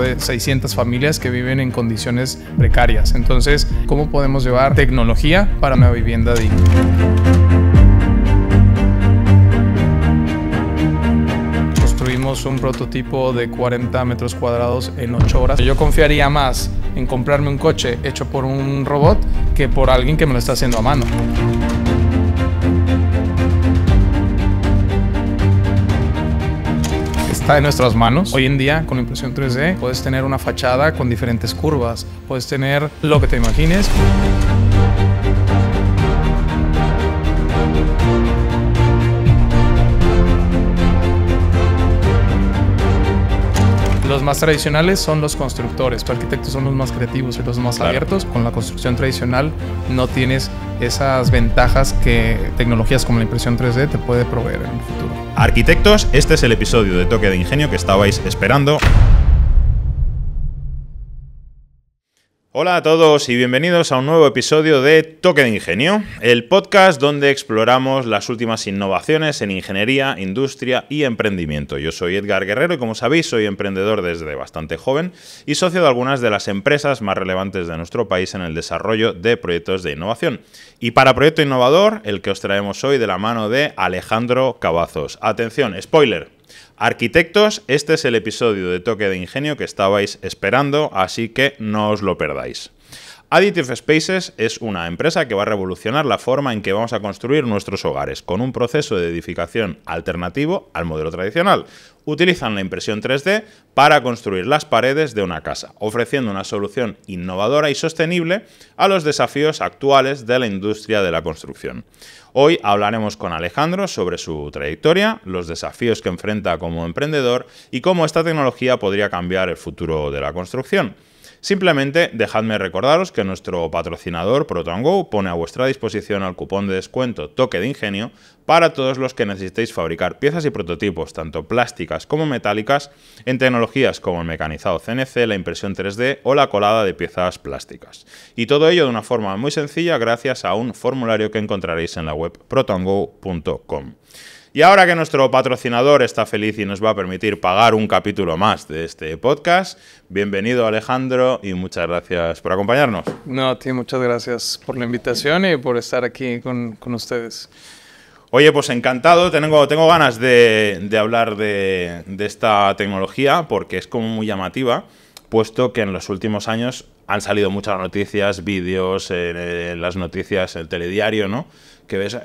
de 600 familias que viven en condiciones precarias. Entonces, ¿cómo podemos llevar tecnología para una vivienda digna? Construimos un prototipo de 40 metros cuadrados en 8 horas. Yo confiaría más en comprarme un coche hecho por un robot que por alguien que me lo está haciendo a mano. está en nuestras manos. Hoy en día, con la impresión 3D, puedes tener una fachada con diferentes curvas, puedes tener lo que te imagines. los más tradicionales son los constructores, los arquitectos son los más creativos y los más abiertos. Con la construcción tradicional no tienes esas ventajas que tecnologías como la impresión 3D te puede proveer en el futuro. Arquitectos, este es el episodio de Toque de Ingenio que estabais esperando. Hola a todos y bienvenidos a un nuevo episodio de Toque de Ingenio, el podcast donde exploramos las últimas innovaciones en ingeniería, industria y emprendimiento. Yo soy Edgar Guerrero y como sabéis soy emprendedor desde bastante joven y socio de algunas de las empresas más relevantes de nuestro país en el desarrollo de proyectos de innovación. Y para Proyecto Innovador, el que os traemos hoy de la mano de Alejandro Cavazos. Atención, spoiler, Arquitectos, este es el episodio de Toque de Ingenio que estabais esperando, así que no os lo perdáis. Additive Spaces es una empresa que va a revolucionar la forma en que vamos a construir nuestros hogares, con un proceso de edificación alternativo al modelo tradicional. Utilizan la impresión 3D para construir las paredes de una casa, ofreciendo una solución innovadora y sostenible a los desafíos actuales de la industria de la construcción. Hoy hablaremos con Alejandro sobre su trayectoria, los desafíos que enfrenta como emprendedor y cómo esta tecnología podría cambiar el futuro de la construcción. Simplemente dejadme recordaros que nuestro patrocinador ProtonGo pone a vuestra disposición el cupón de descuento Toque de Ingenio para todos los que necesitéis fabricar piezas y prototipos, tanto plásticas como metálicas, en tecnologías como el mecanizado CNC, la impresión 3D o la colada de piezas plásticas. Y todo ello de una forma muy sencilla gracias a un formulario que encontraréis en la web protongo.com. Y ahora que nuestro patrocinador está feliz y nos va a permitir pagar un capítulo más de este podcast, bienvenido Alejandro y muchas gracias por acompañarnos. No, a ti muchas gracias por la invitación y por estar aquí con, ustedes. Oye, pues encantado, tengo, tengo ganas de, hablar de, esta tecnología porque es como muy llamativa puesto que en los últimos años han salido muchas noticias, vídeos, eh, las noticias, el telediario, ¿no?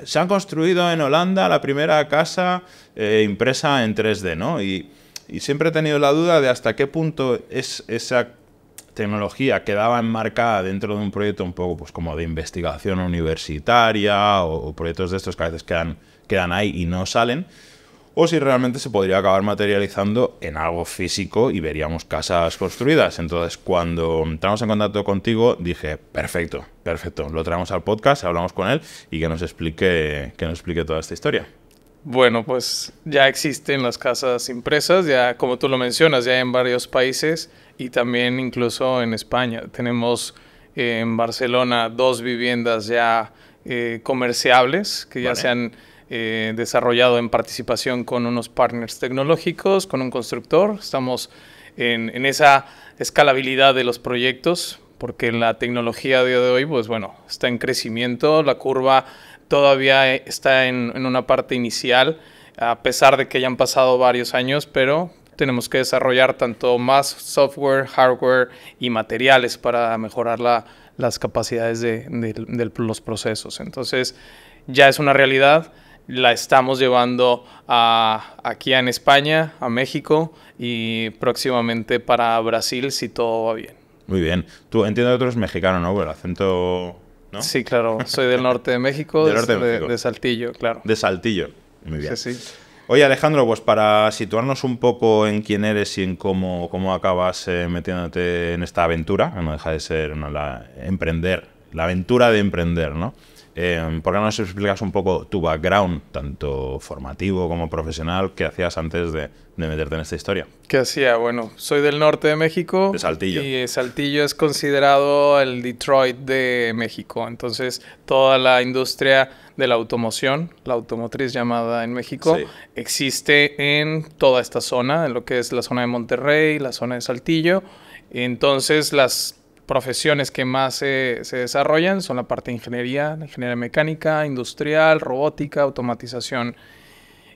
se han construido en Holanda la primera casa eh, impresa en 3D, ¿no? Y, siempre he tenido la duda de hasta qué punto es esa tecnología quedaba enmarcada dentro de un proyecto un poco pues, como de investigación universitaria o, proyectos de estos que a veces quedan ahí y no salen o si realmente se podría acabar materializando en algo físico y veríamos casas construidas. Entonces, cuando entramos en contacto contigo, dije, perfecto, perfecto, lo traemos al podcast, hablamos con él y que nos explique, que nos explique toda esta historia. Bueno, pues ya existen las casas impresas, ya como tú lo mencionas, ya en varios países y también incluso en España. Tenemos eh, en Barcelona dos viviendas ya eh, comerciables que ya se han eh, desarrollado en participación con unos partners tecnológicos, con un constructor. Estamos en, esa escalabilidad de los proyectos, porque la tecnología de hoy, pues bueno, está en crecimiento, la curva todavía eh, está en, una parte inicial, a pesar de que ya han pasado varios años, pero tenemos que desarrollar tanto más software, hardware y materiales para mejorar las capacidades de, los procesos. Entonces, ya es una realidad la estamos llevando a, aquí en España, a México y próximamente para Brasil si todo va bien. Muy bien. Tú entiendo que tú eres mexicano, ¿no? El acento... Sí, claro. Soy del norte de México, norte de, Saltillo, claro. De Saltillo. Muy bien. Sí, Oye, Alejandro, pues para situarnos un poco en quién eres y en cómo, cómo acabas eh, metiéndote en esta aventura, no deja de ser la, emprender, la aventura de emprender, ¿no? Eh, ¿Por qué no nos explicas un poco tu background, tanto formativo como profesional, que hacías antes de, meterte en esta historia? ¿Qué hacía? Bueno, soy del norte de México. De Saltillo. Y Saltillo es considerado el Detroit de México. Entonces, toda la industria de la automoción, la automotriz llamada en México, existe en toda esta zona, en lo que es la zona de Monterrey, la zona de Saltillo. Entonces, las profesiones que más se, se desarrollan son la parte de ingeniería, ingeniería mecánica, industrial, robótica, automatización.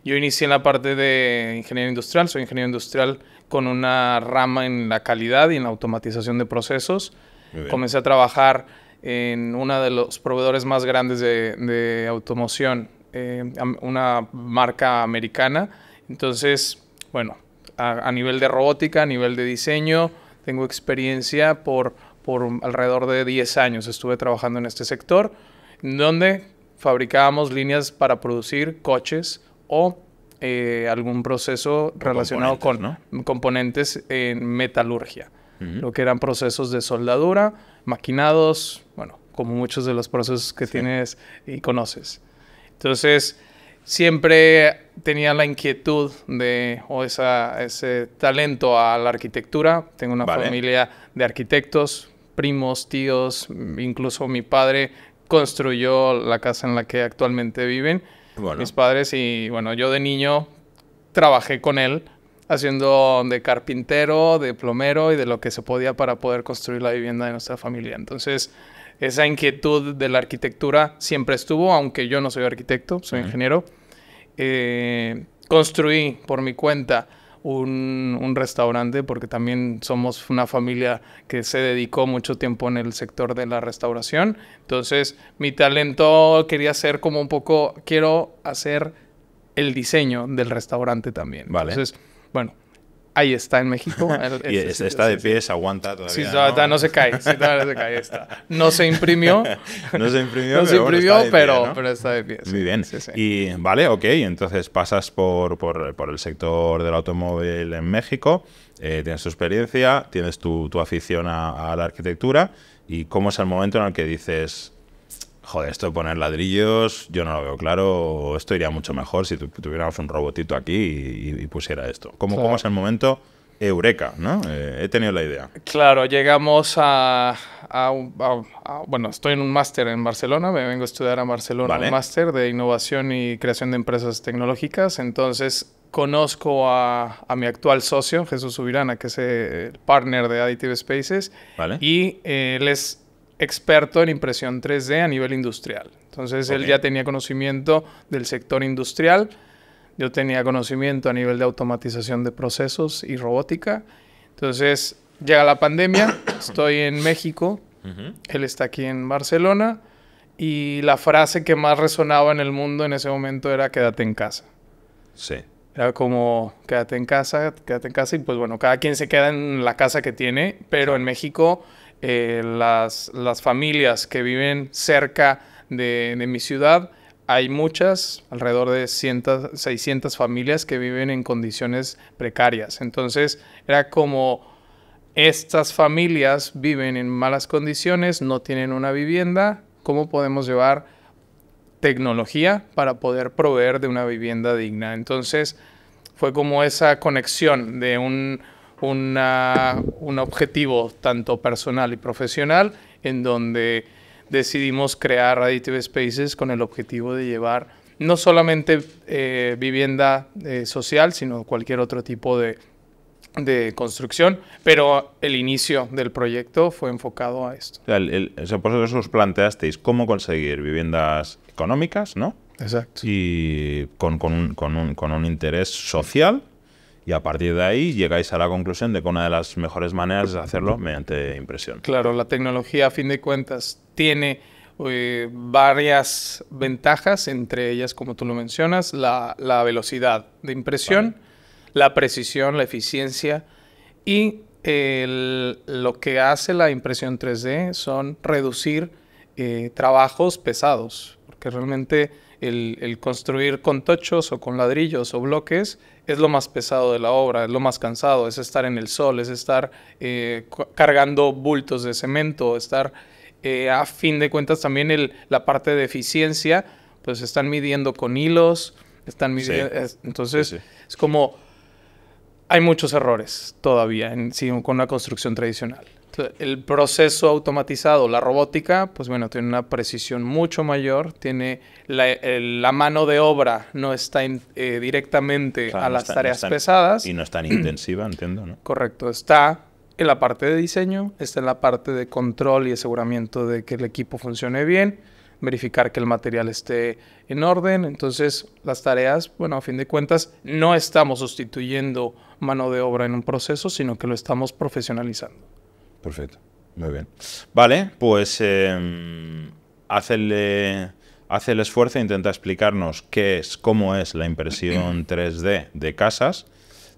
Yo inicié en la parte de ingeniería industrial, soy ingeniero industrial con una rama en la calidad y en la automatización de procesos. Comencé a trabajar en uno de los proveedores más grandes de, de automoción, eh, una marca americana. Entonces, bueno, a nivel de robótica, a nivel de diseño, tengo experiencia por por alrededor de 10 años estuve trabajando en este sector, donde fabricábamos líneas para producir coches o eh, algún proceso relacionado con componentes en metalurgia. Lo que eran procesos de soldadura, maquinados, bueno, como muchos de los procesos que tienes y conoces. Entonces, siempre tenía la inquietud de, o ese talento a la arquitectura. Tengo una familia de arquitectos, primos, tíos, incluso mi padre construyó la casa en la que actualmente viven mis padres y bueno, yo de niño trabajé con él haciendo de carpintero, de plomero y de lo que se podía para poder construir la vivienda de nuestra familia. Entonces, esa inquietud de la arquitectura siempre estuvo, aunque yo no soy arquitecto, soy ingeniero. Eh, construí por mi cuenta un, restaurante, porque también somos una familia que se dedicó mucho tiempo en el sector de la restauración. Entonces, mi talento quería ser como un poco, quiero hacer el diseño del restaurante también. Vale. Entonces, bueno, ahí está en México. está de pie, se aguanta todavía. Sí, ¿no? se cae, no se cae, No se imprimió. no se imprimió, pero, está de pie. Muy bien. y vale, ok, entonces pasas por, por, el sector del automóvil en México, eh, tienes tu experiencia, tienes tu, afición a la arquitectura y cómo es el momento en el que dices, joder, esto de poner ladrillos, yo no lo veo claro, esto iría mucho mejor si tuviéramos un robotito aquí y, pusiera esto. ¿Cómo, es el momento? Eureka, ¿no? Eh, he tenido la idea. Claro, llegamos a... bueno, estoy en un máster en Barcelona, me vengo a estudiar a Barcelona, un máster de innovación y creación de empresas tecnológicas, entonces conozco a, mi actual socio, Jesús Subirana, que es el partner de Additive Spaces. Y les... Eh, él experto en impresión 3D a nivel industrial. Entonces él ya tenía conocimiento del sector industrial, yo tenía conocimiento a nivel de automatización de procesos y robótica. Entonces llega la pandemia, estoy en México, él está aquí en Barcelona y la frase que más resonaba en el mundo en ese momento era quédate en casa. Sí. Era como, quédate en casa, quédate en casa, y pues bueno, cada quien se queda en la casa que tiene, pero en México eh, las, las, familias que viven cerca de, mi ciudad, hay muchas, alrededor de 600 familias que viven en condiciones precarias. Entonces era como estas familias viven en malas condiciones, no tienen una vivienda, ¿cómo podemos llevar tecnología para poder proveer de una vivienda digna? Entonces fue como esa conexión de un un objetivo tanto personal y profesional en donde decidimos crear Additive Spaces con el objetivo de llevar no solamente eh, vivienda eh, social, sino cualquier otro tipo de, de construcción, pero el inicio del proyecto fue enfocado a esto. por eso os planteasteis cómo conseguir viviendas económicas, ¿no? Exacto. Y con, con, un, con, un, con un interés social y a partir de ahí llegáis a la conclusión de que una de las mejores maneras es hacerlo mediante impresión. Claro, la tecnología a fin de cuentas tiene eh, varias ventajas, entre ellas, como tú lo mencionas, la, velocidad de impresión, la precisión, la eficiencia y lo que hace la impresión 3D son reducir eh, trabajos pesados, porque realmente el, el construir con tochos o con ladrillos o bloques es lo más pesado de la obra, es lo más cansado, es estar en el sol, es estar eh, cargando bultos de cemento, estar eh, a fin de cuentas también la parte de eficiencia, pues están midiendo con hilos, están midiendo, entonces es como hay muchos errores todavía con una construcción tradicional. El proceso automatizado, la robótica, pues bueno, tiene una precisión mucho mayor, tiene la, mano de obra no está eh, directamente a las tareas pesadas. Y no es tan intensiva, entiendo, ¿no? Correcto, está en la parte de diseño, está en la parte de control y aseguramiento de que el equipo funcione bien, verificar que el material esté en orden. Entonces, las tareas, bueno, a fin de cuentas, no estamos sustituyendo mano de obra en un proceso, sino que lo estamos profesionalizando. Perfecto, muy bien. Vale, pues em, hace eh, el, esfuerzo e intenta explicarnos qué es, cómo es la impresión 3D de casas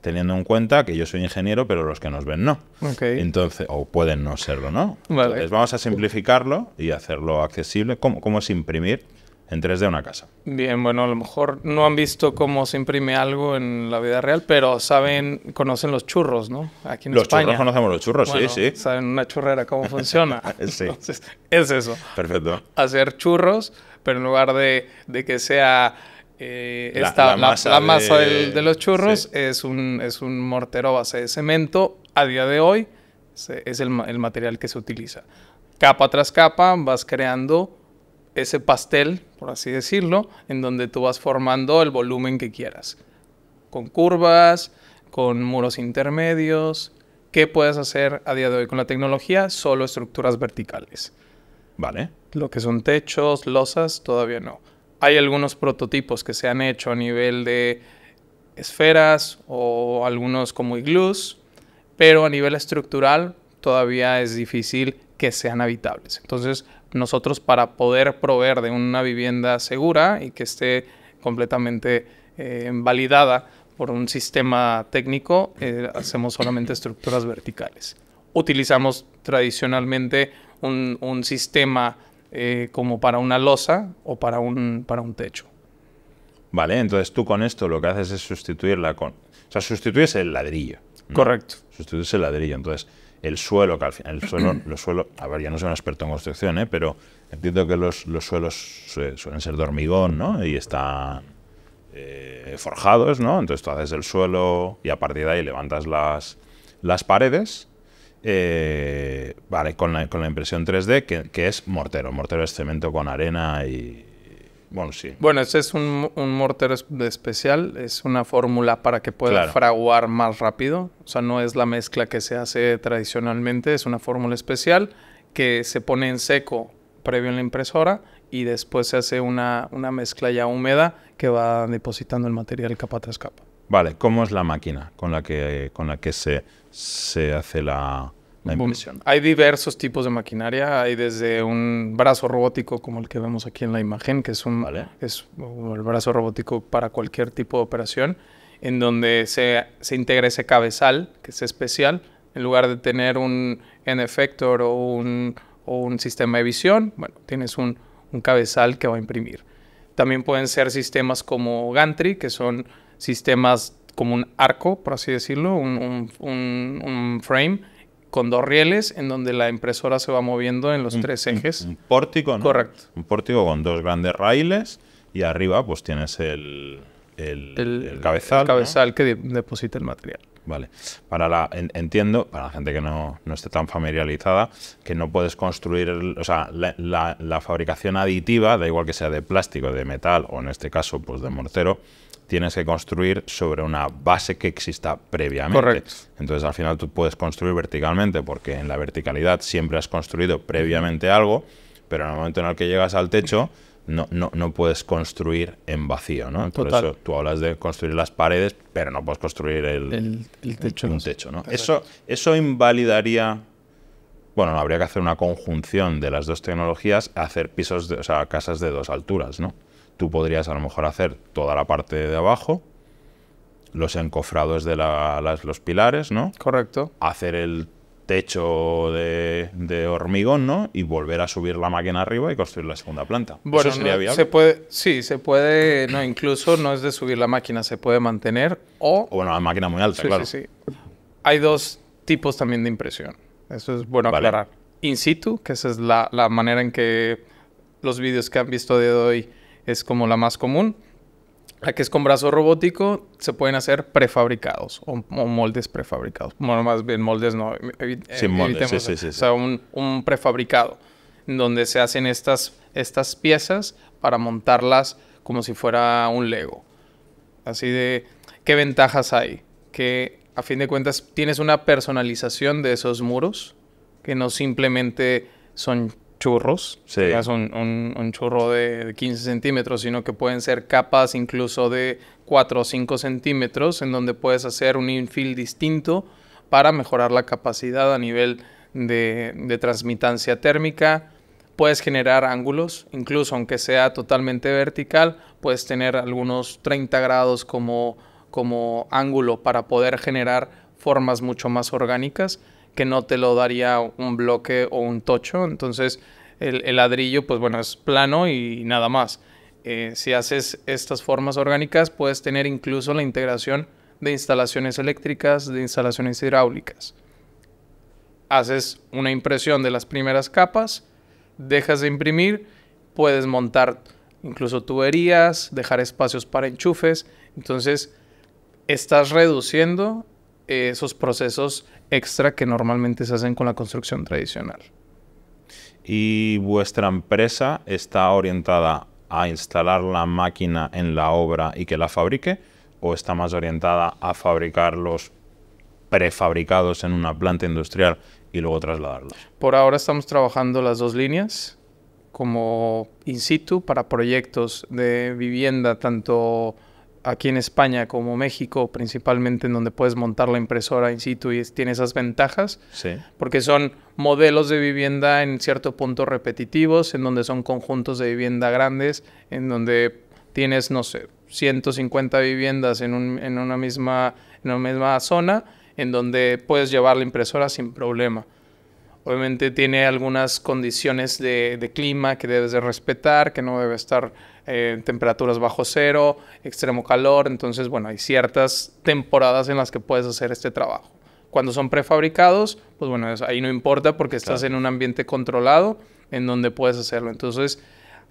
teniendo en cuenta que yo soy ingeniero, pero los que nos ven no. Entonces, o pueden no serlo, ¿no? Vale. Entonces, vamos a simplificarlo y hacerlo accesible. cómo es imprimir en 3D una casa. Bien, bueno, a lo mejor no han visto cómo se imprime algo en la vida real, pero saben, conocen los churros, ¿no? Aquí en los churros conocemos los churros, sí, sí. Saben una churrera cómo funciona. sí. Entonces, es eso. Perfecto. Hacer churros, pero en lugar de, de que sea eh, la, esta, masa, de... los churros, es, un, es un mortero base de cemento. A día de hoy es el, el material que se utiliza. Capa tras capa vas creando ese pastel, por así decirlo, en donde tú vas formando el volumen que quieras. Con curvas, con muros intermedios. ¿Qué puedes hacer a día de hoy con la tecnología? Solo estructuras verticales. Vale. Lo que son techos, losas, todavía no. Hay algunos prototipos que se han hecho a nivel de esferas o algunos como iglús, pero a nivel estructural todavía es difícil que sean habitables. Entonces, nosotros para poder proveer de una vivienda segura y que esté completamente eh, validada por un sistema técnico, eh, hacemos solamente estructuras verticales. Utilizamos tradicionalmente un, sistema eh, como para una losa o para un, para un techo. Vale, entonces tú con esto lo que haces es sustituirla con... O sea, sustituyes el ladrillo. Correcto. Sustituyes el ladrillo. Entonces, el suelo, que al final, el suelo, los suelos, a ver, ya no soy un experto en construcción, ¿eh? pero entiendo que los, los suelos suelen ser de hormigón, ¿no? Y están eh, forjados, ¿no? Entonces tú haces el suelo y a partir de ahí levantas las, las paredes, eh, vale, con la, con la, impresión 3D, que, que es mortero. mortero es cemento con arena y, bueno, sí. Bueno, ese es un, un mortero especial, es una fórmula para que pueda fraguar más rápido, o sea, no es la mezcla que se hace tradicionalmente, es una fórmula especial que se pone en seco previo en la impresora y después se hace una, una mezcla ya húmeda que va depositando el material capa tras capa. Vale, ¿cómo es la máquina con la que, con la que se, se hace la, hay diversos tipos de maquinaria. Hay desde un brazo robótico como el que vemos aquí en la imagen, que es un el brazo robótico para cualquier tipo de operación, en donde se, se integra ese cabezal, que es especial, en lugar de tener un N-Effector o un, sistema de visión, bueno, tienes un, cabezal que va a imprimir. También pueden ser sistemas como Gantry, que son sistemas como un arco, por así decirlo, un, un frame, con dos rieles en donde la impresora se va moviendo en los tres ejes. Un, pórtico, ¿no? Correcto. Un pórtico con dos grandes raíles y arriba pues tienes el, cabezal. El cabezal que deposita el material. Vale. Para la, entiendo, para la gente que no, esté tan familiarizada, que no puedes construir, o sea, la, la, fabricación aditiva, da igual que sea de plástico, de metal o en este caso pues de mortero, tienes que construir sobre una base que exista previamente. Correcto. Entonces, al final tú puedes construir verticalmente, porque en la verticalidad siempre has construido previamente algo, pero en el momento en el que llegas al techo, no, no, no puedes construir en vacío, ¿no? Por eso tú hablas de construir las paredes, pero no puedes construir el, techo. Un techo, ¿no? Eso, eso invalidaría bueno, habría que hacer una conjunción de las dos tecnologías, hacer pisos, o sea, casas de dos alturas, ¿no? tú podrías a lo mejor hacer toda la parte de abajo, los encofrados de los pilares, ¿no? Correcto. Hacer el techo de, hormigón, ¿no? Y volver a subir la máquina arriba y construir la segunda planta. Bueno, ¿Eso sería Se puede, sí, se puede, no, incluso no es de subir la máquina, se puede mantener o... bueno, la máquina muy alta, claro. Sí, sí. Hay dos tipos también de impresión. Eso es bueno aclarar. In situ, que esa es la manera en que los vídeos que han visto de hoy es como la más común. La que es con brazo robótico se pueden hacer prefabricados o, moldes prefabricados. más bien moldes no. sí, moldes, sí, sí, O sea, un, un, prefabricado donde se hacen estas, estas piezas para montarlas como si fuera un Lego. Así de, ¿qué ventajas hay? Que a fin de cuentas tienes una personalización de esos muros que no simplemente son churros, es un, churro de 15 centímetros, sino que pueden ser capas incluso de 4 o 5 centímetros, en donde puedes hacer un infill distinto para mejorar la capacidad a nivel de, transmitancia térmica. Puedes generar ángulos, incluso aunque sea totalmente vertical, puedes tener algunos 30 grados como, como ángulo para poder generar formas mucho más orgánicas que no te lo daría un bloque o un tocho. Entonces el, ladrillo, pues bueno, es plano y nada más. Eh, si haces estas formas orgánicas, puedes tener incluso la integración de instalaciones eléctricas, de instalaciones hidráulicas. Haces una impresión de las primeras capas, dejas de imprimir, puedes montar incluso tuberías, dejar espacios para enchufes. Entonces, estás reduciendo esos procesos extra que normalmente se hacen con la construcción tradicional. ¿Y vuestra empresa está orientada a instalar la máquina en la obra y que la fabrique? ¿O está más orientada a fabricar los prefabricados en una planta industrial y luego trasladarlos? Por ahora estamos trabajando las dos líneas como in situ para proyectos de vivienda, tanto aquí en España como México, principalmente en donde puedes montar la impresora in situ y tiene esas ventajas, porque son modelos de vivienda en cierto punto repetitivos, en donde son conjuntos de vivienda grandes, en donde tienes, no sé, 150 viviendas en, un, en, una, misma, en una misma zona, en donde puedes llevar la impresora sin problema. Obviamente tiene algunas condiciones de, de clima que debes de respetar, que no debe estar eh, temperaturas bajo cero, extremo calor, entonces bueno, hay ciertas temporadas en las que puedes hacer este trabajo. Cuando son prefabricados, pues bueno, ahí no importa porque estás en un ambiente controlado en donde puedes hacerlo. Entonces,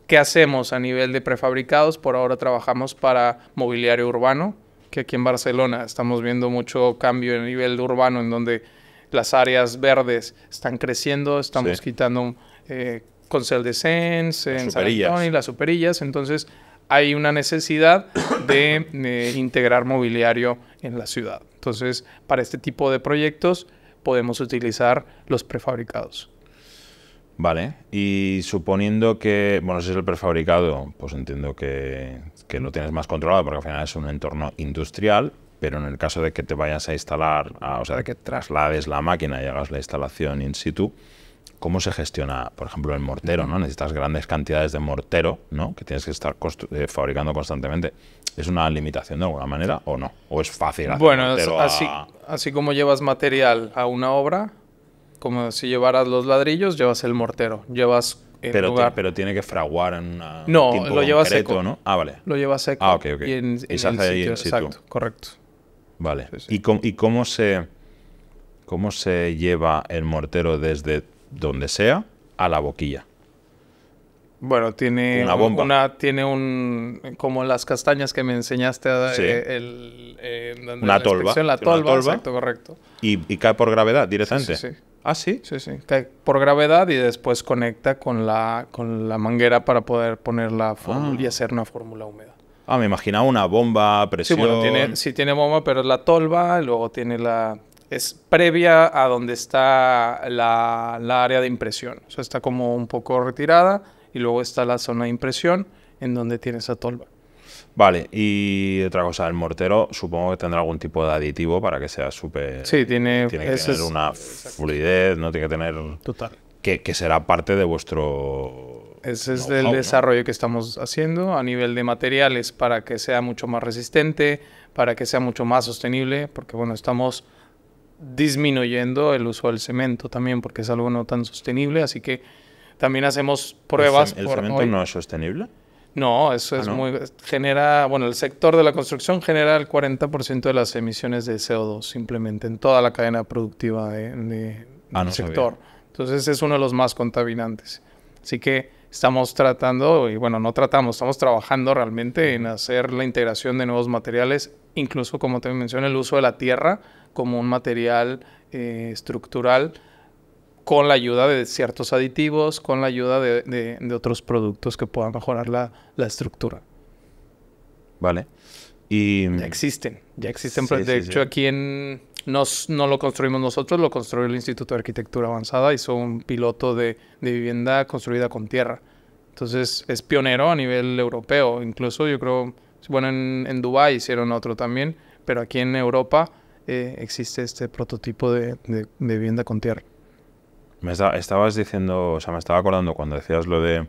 ¿qué hacemos a nivel de prefabricados? Por ahora trabajamos para mobiliario urbano, que aquí en Barcelona estamos viendo mucho cambio en el nivel urbano en donde las áreas verdes están creciendo, estamos quitando eh, con Cell Sense, en San y las superillas. Entonces, hay una necesidad de eh, integrar mobiliario en la ciudad. Entonces, para este tipo de proyectos podemos utilizar los prefabricados. Vale, y suponiendo que, bueno, si es el prefabricado, pues entiendo que, que lo tienes más controlado porque al final es un entorno industrial, pero en el caso de que te vayas a instalar, o sea, de que traslades la máquina y hagas la instalación in situ, cómo se gestiona, por ejemplo, el mortero, ¿no? Necesitas grandes cantidades de mortero, ¿no? Que tienes que estar eh, fabricando constantemente. ¿Es una limitación de alguna manera o no? ¿O es fácil Bueno, así, así como llevas material a una obra, como si llevaras los ladrillos, llevas el mortero. Llevas pero, pero, tiene que fraguar en una. No, lo llevas seco. ¿no? Ah, vale. Lo llevas seco. Ah, ok, ok. Y, se hace el Exacto, correcto. Vale. ¿Y, ¿Y, cómo, se, cómo se lleva el mortero desde donde sea, a la boquilla. Bueno, tiene una bomba. tiene un. Como las castañas que me enseñaste. el, una, tolva. La tolva, Exacto, correcto. Y, cae por gravedad directamente. Sí, sí, ah, sí. Sí, sí. Cae por gravedad y después conecta con la, con la manguera para poder poner la fórmula y ah. hacer una fórmula húmeda. Ah, me imaginaba una bomba, presión. Sí, tiene, sí tiene bomba, pero es la tolva, luego tiene la es previa a donde está la, área de impresión. O sea, está como un poco retirada y luego está la zona de impresión en donde tiene esa tolva. Vale, y otra cosa, el mortero supongo que tendrá algún tipo de aditivo para que sea súper... Sí, tiene... Tiene que tener una fluidez, no tiene que tener... Total. Que, será parte de vuestro... Ese es el desarrollo que estamos haciendo a nivel de materiales para que sea mucho más resistente, para que sea mucho más sostenible, porque bueno, estamos disminuyendo el uso del cemento también, porque es algo no tan sostenible, así que también hacemos pruebas. ¿El, cemento no es sostenible? No, eso es ah, muy. genera. Bueno, el sector de la construcción genera el 40% de las emisiones de CO2 simplemente en toda la cadena productiva de, ah, del sector. Entonces es uno de los más contaminantes. Así que estamos tratando, y bueno, no tratamos, estamos trabajando realmente en hacer la integración de nuevos materiales, incluso como te mencioné, el uso de la tierra como un material eh, estructural con la ayuda de ciertos aditivos, con la ayuda de, otros productos que puedan mejorar la, la estructura. Vale. Y... Mm, ya existen, ya existen. de hecho, aquí en, no lo construimos nosotros, lo construyó el Instituto de Arquitectura Avanzada, hizo un piloto de, de vivienda construida con tierra. Entonces es pionero a nivel europeo, incluso yo creo, bueno, en, en Dubái hicieron otro también, pero aquí en Europa eh, existe este prototipo de, vivienda con tierra. Me estabas diciendo, o sea, me estaba acordando cuando decías lo de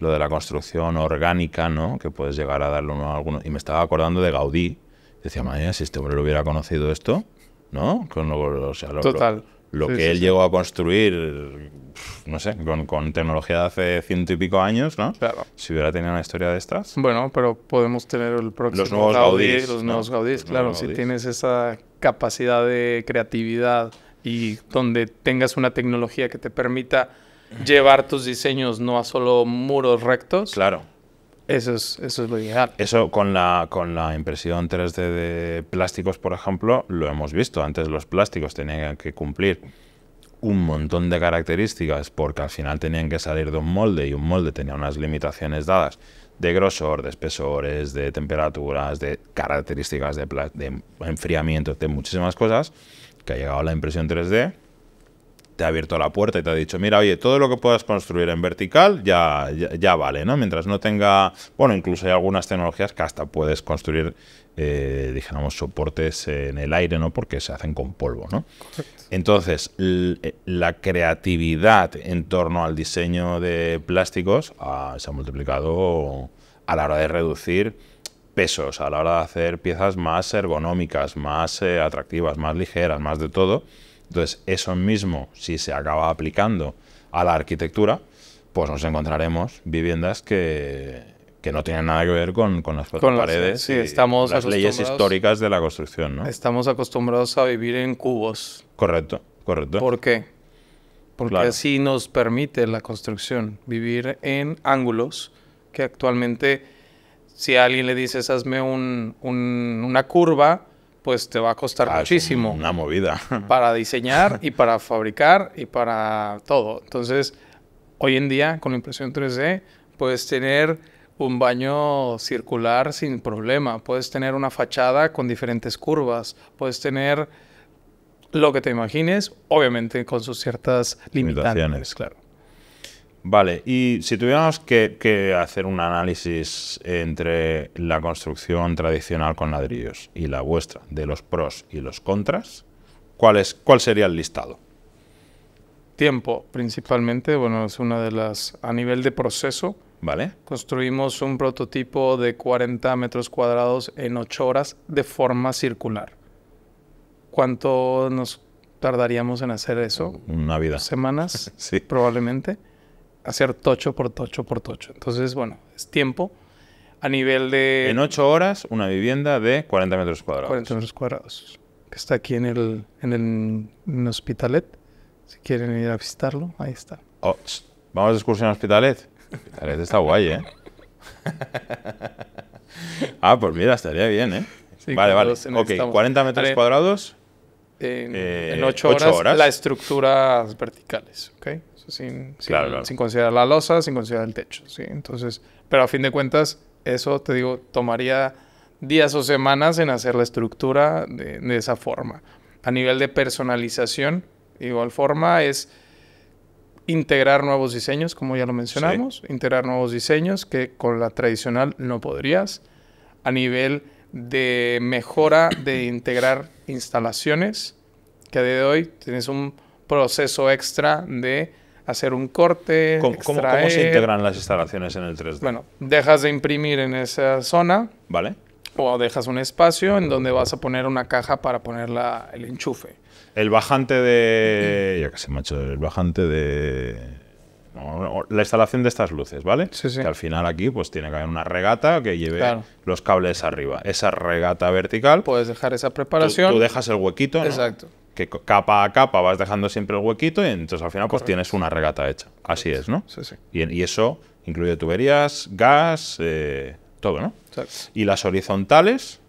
lo de la construcción orgánica, ¿no? Que puedes llegar a darle uno a alguno. Y me estaba acordando de Gaudí. Decía, madre, si este hombre lo hubiera conocido esto, ¿no? Con lo, Total. Lo, que él llegó a construir, no sé, con, tecnología de hace ciento y pico años, ¿no? Claro. Si hubiera tenido una historia de estas. Bueno, pero podemos tener el próximo. Los Gaudí. los nuevos Gaudís, claro. Si tienes esa capacidad de creatividad y donde tengas una tecnología que te permita llevar tus diseños no a solo muros rectos. Claro. Eso es, eso es lo ideal. Eso con la, con la impresión 3D de plásticos, por ejemplo, lo hemos visto. Antes los plásticos tenían que cumplir un montón de características porque al final tenían que salir de un molde y un molde tenía unas limitaciones dadas de grosor, de espesores, de temperaturas, de características de, de enfriamiento, de muchísimas cosas, que ha llegado la impresión 3D te ha abierto la puerta y te ha dicho, mira, oye, todo lo que puedas construir en vertical ya, ya, vale, ¿no? Mientras no tenga, bueno, incluso hay algunas tecnologías que hasta puedes construir, eh, dijéramos, soportes en el aire, ¿no? Porque se hacen con polvo, ¿no? Entonces, la creatividad en torno al diseño de plásticos ah, se ha multiplicado a la hora de reducir pesos, a la hora de hacer piezas más ergonómicas, más eh, atractivas, más ligeras, más de todo entonces, eso mismo, si se acaba aplicando a la arquitectura, pues nos encontraremos viviendas que, no tienen nada que ver con, las paredes las, estamos las leyes históricas de la construcción. ¿no? Estamos acostumbrados a vivir en cubos. Correcto, correcto. ¿Por qué? Porque así nos permite la construcción vivir en ángulos que actualmente, si a alguien le dices hazme una curva, pues te va a costar ah, muchísimo. Una movida. Para diseñar y para fabricar y para todo. Entonces, hoy en día con la impresión 3D puedes tener un baño circular sin problema, puedes tener una fachada con diferentes curvas, puedes tener lo que te imagines, obviamente con sus ciertas limitaciones, claro. Vale, y si tuviéramos que, hacer un análisis entre la construcción tradicional con ladrillos y la vuestra, de los pros y los contras, ¿cuál, cuál sería el listado? Tiempo, principalmente, bueno, es una de las, a nivel de proceso, Vale. Construimos un prototipo de 40 metros cuadrados en 8 horas de forma circular. ¿Cuánto nos tardaríamos en hacer eso? Una vida. ¿Semanas? sí. Probablemente hacer tocho por tocho por tocho. Entonces, bueno, es tiempo a nivel de... En ocho horas, una vivienda de 40 metros cuadrados. 40 metros cuadrados. Que está aquí en el, en el Hospitalet. Si quieren ir a visitarlo, ahí está. Oh, vamos de excursión al Hospitalet. está guay, ¿eh? ah, pues mira, estaría bien, ¿eh? vale, vale. Ok, 40 metros cuadrados. En, eh, ocho horas, horas, las estructuras verticales, ¿ok? sin, considerar la losa, sin considerar el techo, ¿sí? Entonces, pero a fin de cuentas, eso, te digo, tomaría días o semanas en hacer la estructura de, de esa forma. A nivel de personalización, igual forma, es integrar nuevos diseños, como ya lo mencionamos, integrar nuevos diseños que con la tradicional no podrías. A nivel de mejora de integrar instalaciones, que a día de hoy tienes un proceso extra de hacer un corte. ¿Cómo, ¿Cómo, se integran las instalaciones en el 3D? Bueno, dejas de imprimir en esa zona. Vale. O dejas un espacio en donde vas a poner una caja para poner el enchufe. El bajante de. Ya que me ha hecho el bajante de. La instalación de estas luces, ¿vale? Sí, sí. Que al final aquí pues tiene que haber una regata que lleve los cables arriba. Esa regata vertical. Puedes dejar esa preparación. Tú, dejas el huequito. Exacto que capa a capa vas dejando siempre el huequito y entonces al final pues tienes una regata hecha. Así es, ¿no? Sí, sí. Y, eso incluye tuberías, gas, eh, todo, ¿no? Exacto. Y las horizontales,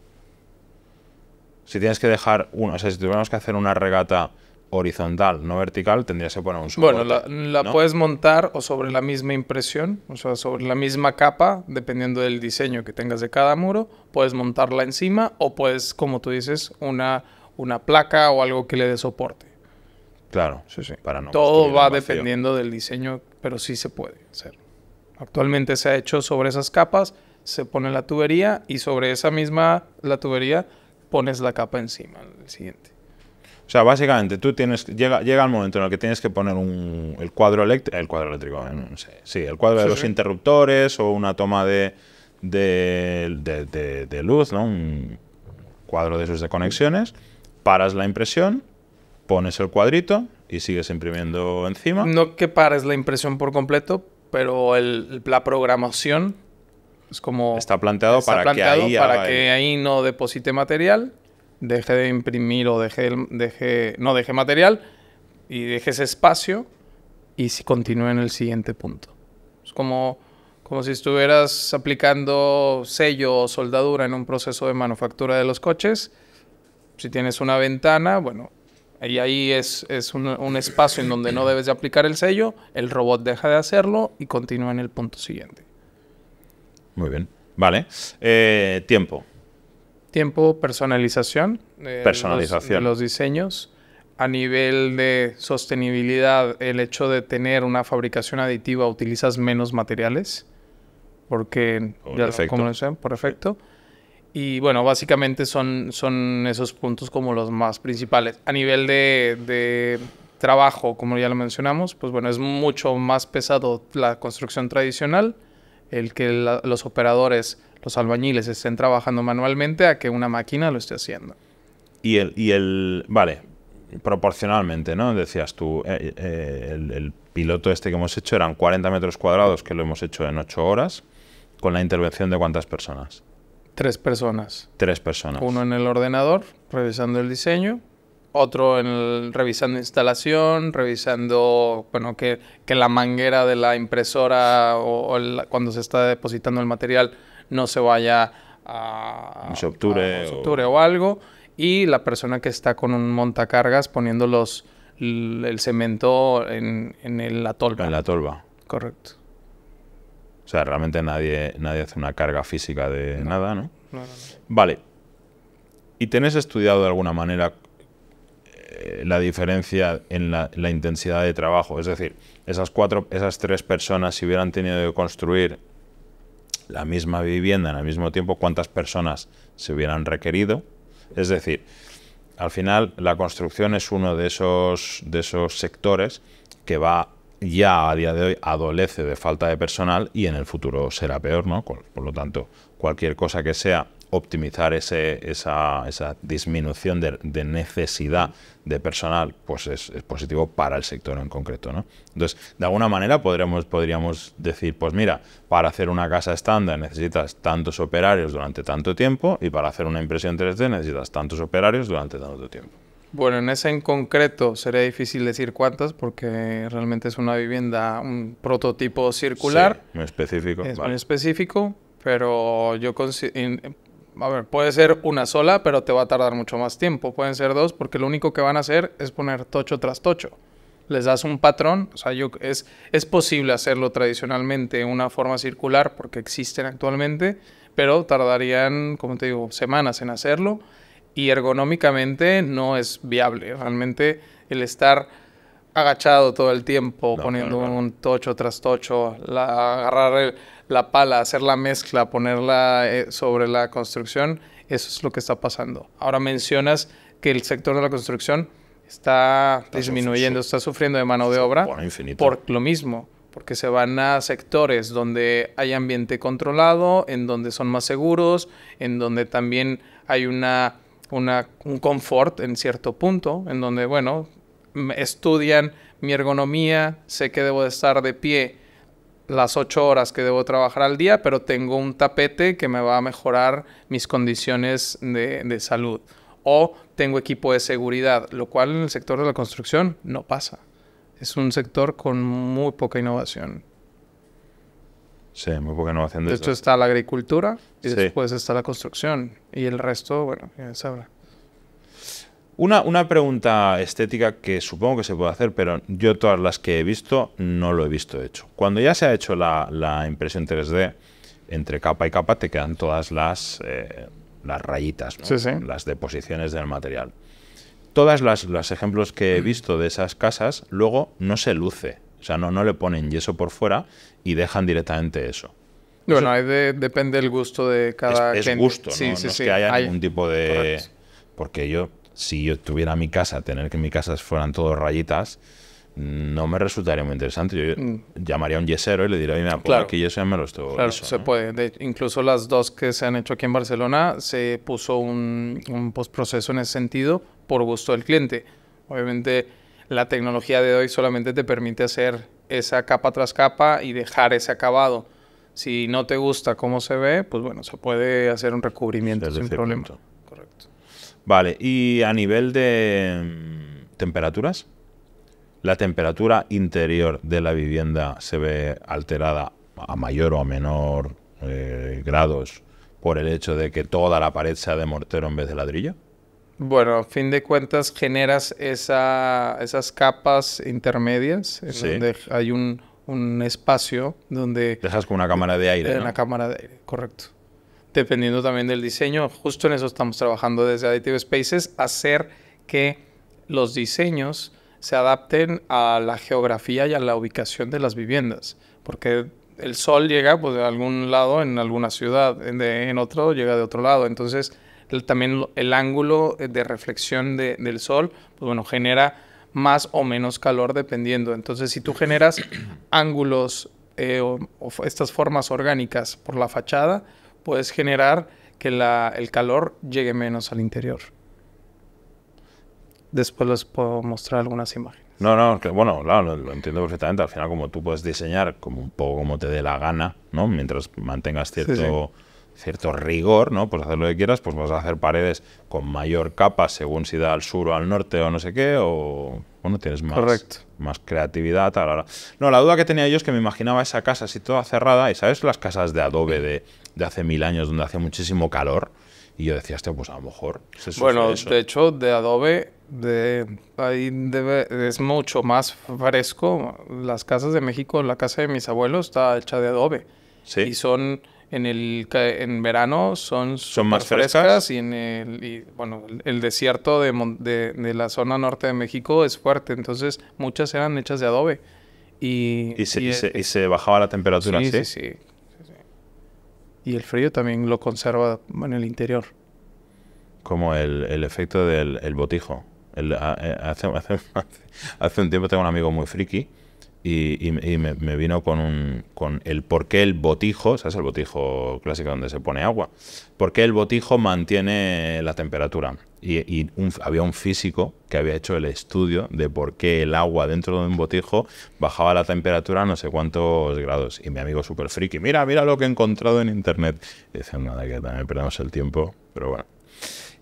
si tienes que dejar una, o sea, si tuviéramos que hacer una regata horizontal, no vertical, tendrías que poner un soporte. Bueno, la, puedes montar o sobre la misma impresión, o sea, sobre la misma capa, dependiendo del diseño que tengas de cada muro, puedes montarla encima o puedes, como tú dices, una una placa o algo que le dé soporte. Claro. Sí, sí. Para no Todo va dependiendo del diseño, pero sí se puede hacer. Actualmente se ha hecho sobre esas capas, se pone la tubería y sobre esa misma la tubería pones la capa encima, el siguiente. O sea, básicamente tú tienes llega llega el momento en el que tienes que poner el cuadro eléctrico, el eh, cuadro eléctrico, no sé, sí, el cuadro de los interruptores o una toma de de, luz, ¿no? Un cuadro de sus de conexiones paras la impresión, pones el cuadrito y sigues imprimiendo encima. No que pares la impresión por completo, pero la programación es como... Está planteado para, que, ahí que ahí no deposite material, deje de imprimir o deje, deje, no deje material y deje ese espacio y si continúe en el siguiente punto. Es como, como si estuvieras aplicando sello o soldadura en un proceso de manufactura de los coches si tienes una ventana, bueno, y ahí es, un, espacio en donde no debes de aplicar el sello, el robot deja de hacerlo y continúa en el punto siguiente. Muy bien. Vale. Eh, tiempo. Tiempo, personalización. Eh, personalización. Los, los diseños. A nivel de sostenibilidad, el hecho de tener una fabricación aditiva utilizas menos materiales. Porque, por ya, como lo por efecto. Y bueno, básicamente son, son esos puntos como los más principales. A nivel de, trabajo, como ya lo mencionamos, pues bueno, es mucho más pesado la construcción tradicional, el que los operadores, los albañiles estén trabajando manualmente a que una máquina lo esté haciendo. Y el, y el vale, proporcionalmente, ¿no? Decías tú, eh, eh, el, el, piloto este que hemos hecho eran 40 metros cuadrados, que lo hemos hecho en 8 horas, con la intervención de cuántas personas. Tres personas. Tres personas. Uno en el ordenador, revisando el diseño, otro en el, revisando instalación, revisando, bueno, que, que, la manguera de la impresora o, cuando se está depositando el material no se vaya a... se obture. o... algo. Y la persona que está con un montacargas poniendo los, el cemento en, la tolva. En la tolva. Correcto. O sea, realmente nadie, nadie hace una carga física de nada, ¿no? No, Vale. ¿Y tenés estudiado de alguna manera eh, la diferencia en la, intensidad de trabajo? Es decir, esas, cuatro, esas tres personas, si hubieran tenido que construir la misma vivienda en el mismo tiempo, ¿cuántas personas se hubieran requerido? Es decir, al final la construcción es uno de esos, de esos sectores que va ya a día de hoy adolece de falta de personal y en el futuro será peor, ¿no? Por lo tanto, cualquier cosa que sea optimizar esa, disminución de, necesidad de personal, pues es, positivo para el sector en concreto. ¿no? Entonces, de alguna manera podríamos decir, pues mira, para hacer una casa estándar necesitas tantos operarios durante tanto tiempo y para hacer una impresión 3D necesitas tantos operarios durante tanto tiempo. Bueno, en ese en concreto sería difícil decir cuántas porque realmente es una vivienda, un prototipo circular. Sí, muy específico. Es muy específico, pero yo considero... A ver, puede ser una sola, pero te va a tardar mucho más tiempo. Pueden ser dos porque lo único que van a hacer es poner tocho tras tocho. Les das un patrón, o sea, yo, es, es posible hacerlo tradicionalmente en una forma circular porque existen actualmente, pero tardarían, como te digo, semanas en hacerlo y ergonómicamente no es viable. Realmente el estar agachado todo el tiempo, poniendo un tocho tras tocho, agarrar la pala, hacer la mezcla, ponerla eh, sobre la construcción, eso es lo que está pasando. Ahora mencionas que el sector de la construcción está, disminuyendo, está sufriendo de mano de obra por lo mismo, porque se van a sectores donde hay ambiente controlado, en donde son más seguros, en donde también hay una un confort en cierto punto, en donde, bueno, estudian mi ergonomía, sé que debo de estar de pie las ocho horas que debo trabajar al día, pero tengo un tapete que me va a mejorar mis condiciones de salud. O tengo equipo de seguridad, lo cual en el sector de la construcción no pasa. Es un sector con muy poca innovación. Sí, De, hecho, está la agricultura y después está la construcción. Y el resto, bueno, ya se habla. Una, pregunta estética que supongo que se puede hacer, pero yo todas las que he visto no lo he visto hecho. Cuando ya se ha hecho la, impresión 3D, entre capa y capa te quedan todas las, eh, las rayitas, las deposiciones del material. Todas las, los ejemplos que he mm. visto de esas casas, luego no se luce o sea, no, no le ponen yeso por fuera y dejan directamente eso. Bueno, depende del gusto de cada es, gusto, que haya hay, tipo de... Porque yo, si yo tuviera mi casa, tener que mi casa fueran todos rayitas, no me resultaría muy interesante. Yo mm. llamaría a un yesero y le diría, mira, claro. que yeso ya me lo estoy... Claro, se puede. incluso las dos que se han hecho aquí en Barcelona, se puso un, un postproceso en ese sentido por gusto del cliente. Obviamente la tecnología de hoy solamente te permite hacer esa capa tras capa y dejar ese acabado. Si no te gusta cómo se ve, pues bueno, se puede hacer un recubrimiento sin problema. Correcto. Vale, y a nivel de mm, temperaturas, la temperatura interior de la vivienda se ve alterada a mayor o a menor eh, grados por el hecho de que toda la pared sea de mortero en vez de ladrillo. Bueno, a fin de cuentas generas esas capas intermedias donde hay un, espacio donde... Dejas con una cámara de aire. Una cámara de aire, correcto. Dependiendo también del diseño, justo en eso estamos trabajando desde Additive Spaces, hacer que los diseños se adapten a la geografía y a la ubicación de las viviendas, porque el sol llega pues, de algún lado en alguna ciudad, en, en otro llega de otro lado, entonces también el ángulo eh, de reflexión del sol, pues bueno, genera más o menos calor dependiendo. Entonces, si tú generas ángulos eh, o, estas formas orgánicas por la fachada, puedes generar que la, el calor llegue menos al interior. Después les puedo mostrar algunas imágenes. No, no, bueno, lo, entiendo perfectamente. Al final, como tú puedes diseñar como un poco como te dé la gana, ¿no? Mientras mantengas cierto cierto rigor, ¿no? Pues hacer lo que quieras, pues vas a hacer paredes con mayor capa según si da al sur o al norte o no sé qué, o bueno, tienes más, Correcto. más creatividad. Tal, No, la duda que tenía yo es que me imaginaba esa casa así toda cerrada, y ¿sabes las casas de adobe de, hace mil años donde hacía muchísimo calor? Y yo decía, este, pues a lo mejor Bueno, de hecho, de adobe de, es mucho más fresco. Las casas de México, la casa de mis abuelos está hecha de adobe. Sí. Y son en el en verano son, son más frescas. y en el bueno, el desierto de, la zona norte de México es fuerte, entonces muchas eran hechas de adobe. Y, se, bajaba la temperatura, sí, ¿sí? Y el frío también lo conserva en el interior. Como el, efecto del botijo. Eh, hace, un tiempo tengo un amigo muy friki y, me, vino con, un, con el por qué el botijo, ¿sabes? El botijo clásico donde se pone agua. ¿Por qué el botijo mantiene la temperatura? Y, había un físico que había hecho el estudio de por qué el agua dentro de un botijo bajaba la temperatura a no sé cuántos grados. Y mi amigo súper friki, mira, mira lo que he encontrado en internet. Y nada, que también perdemos el tiempo, pero bueno.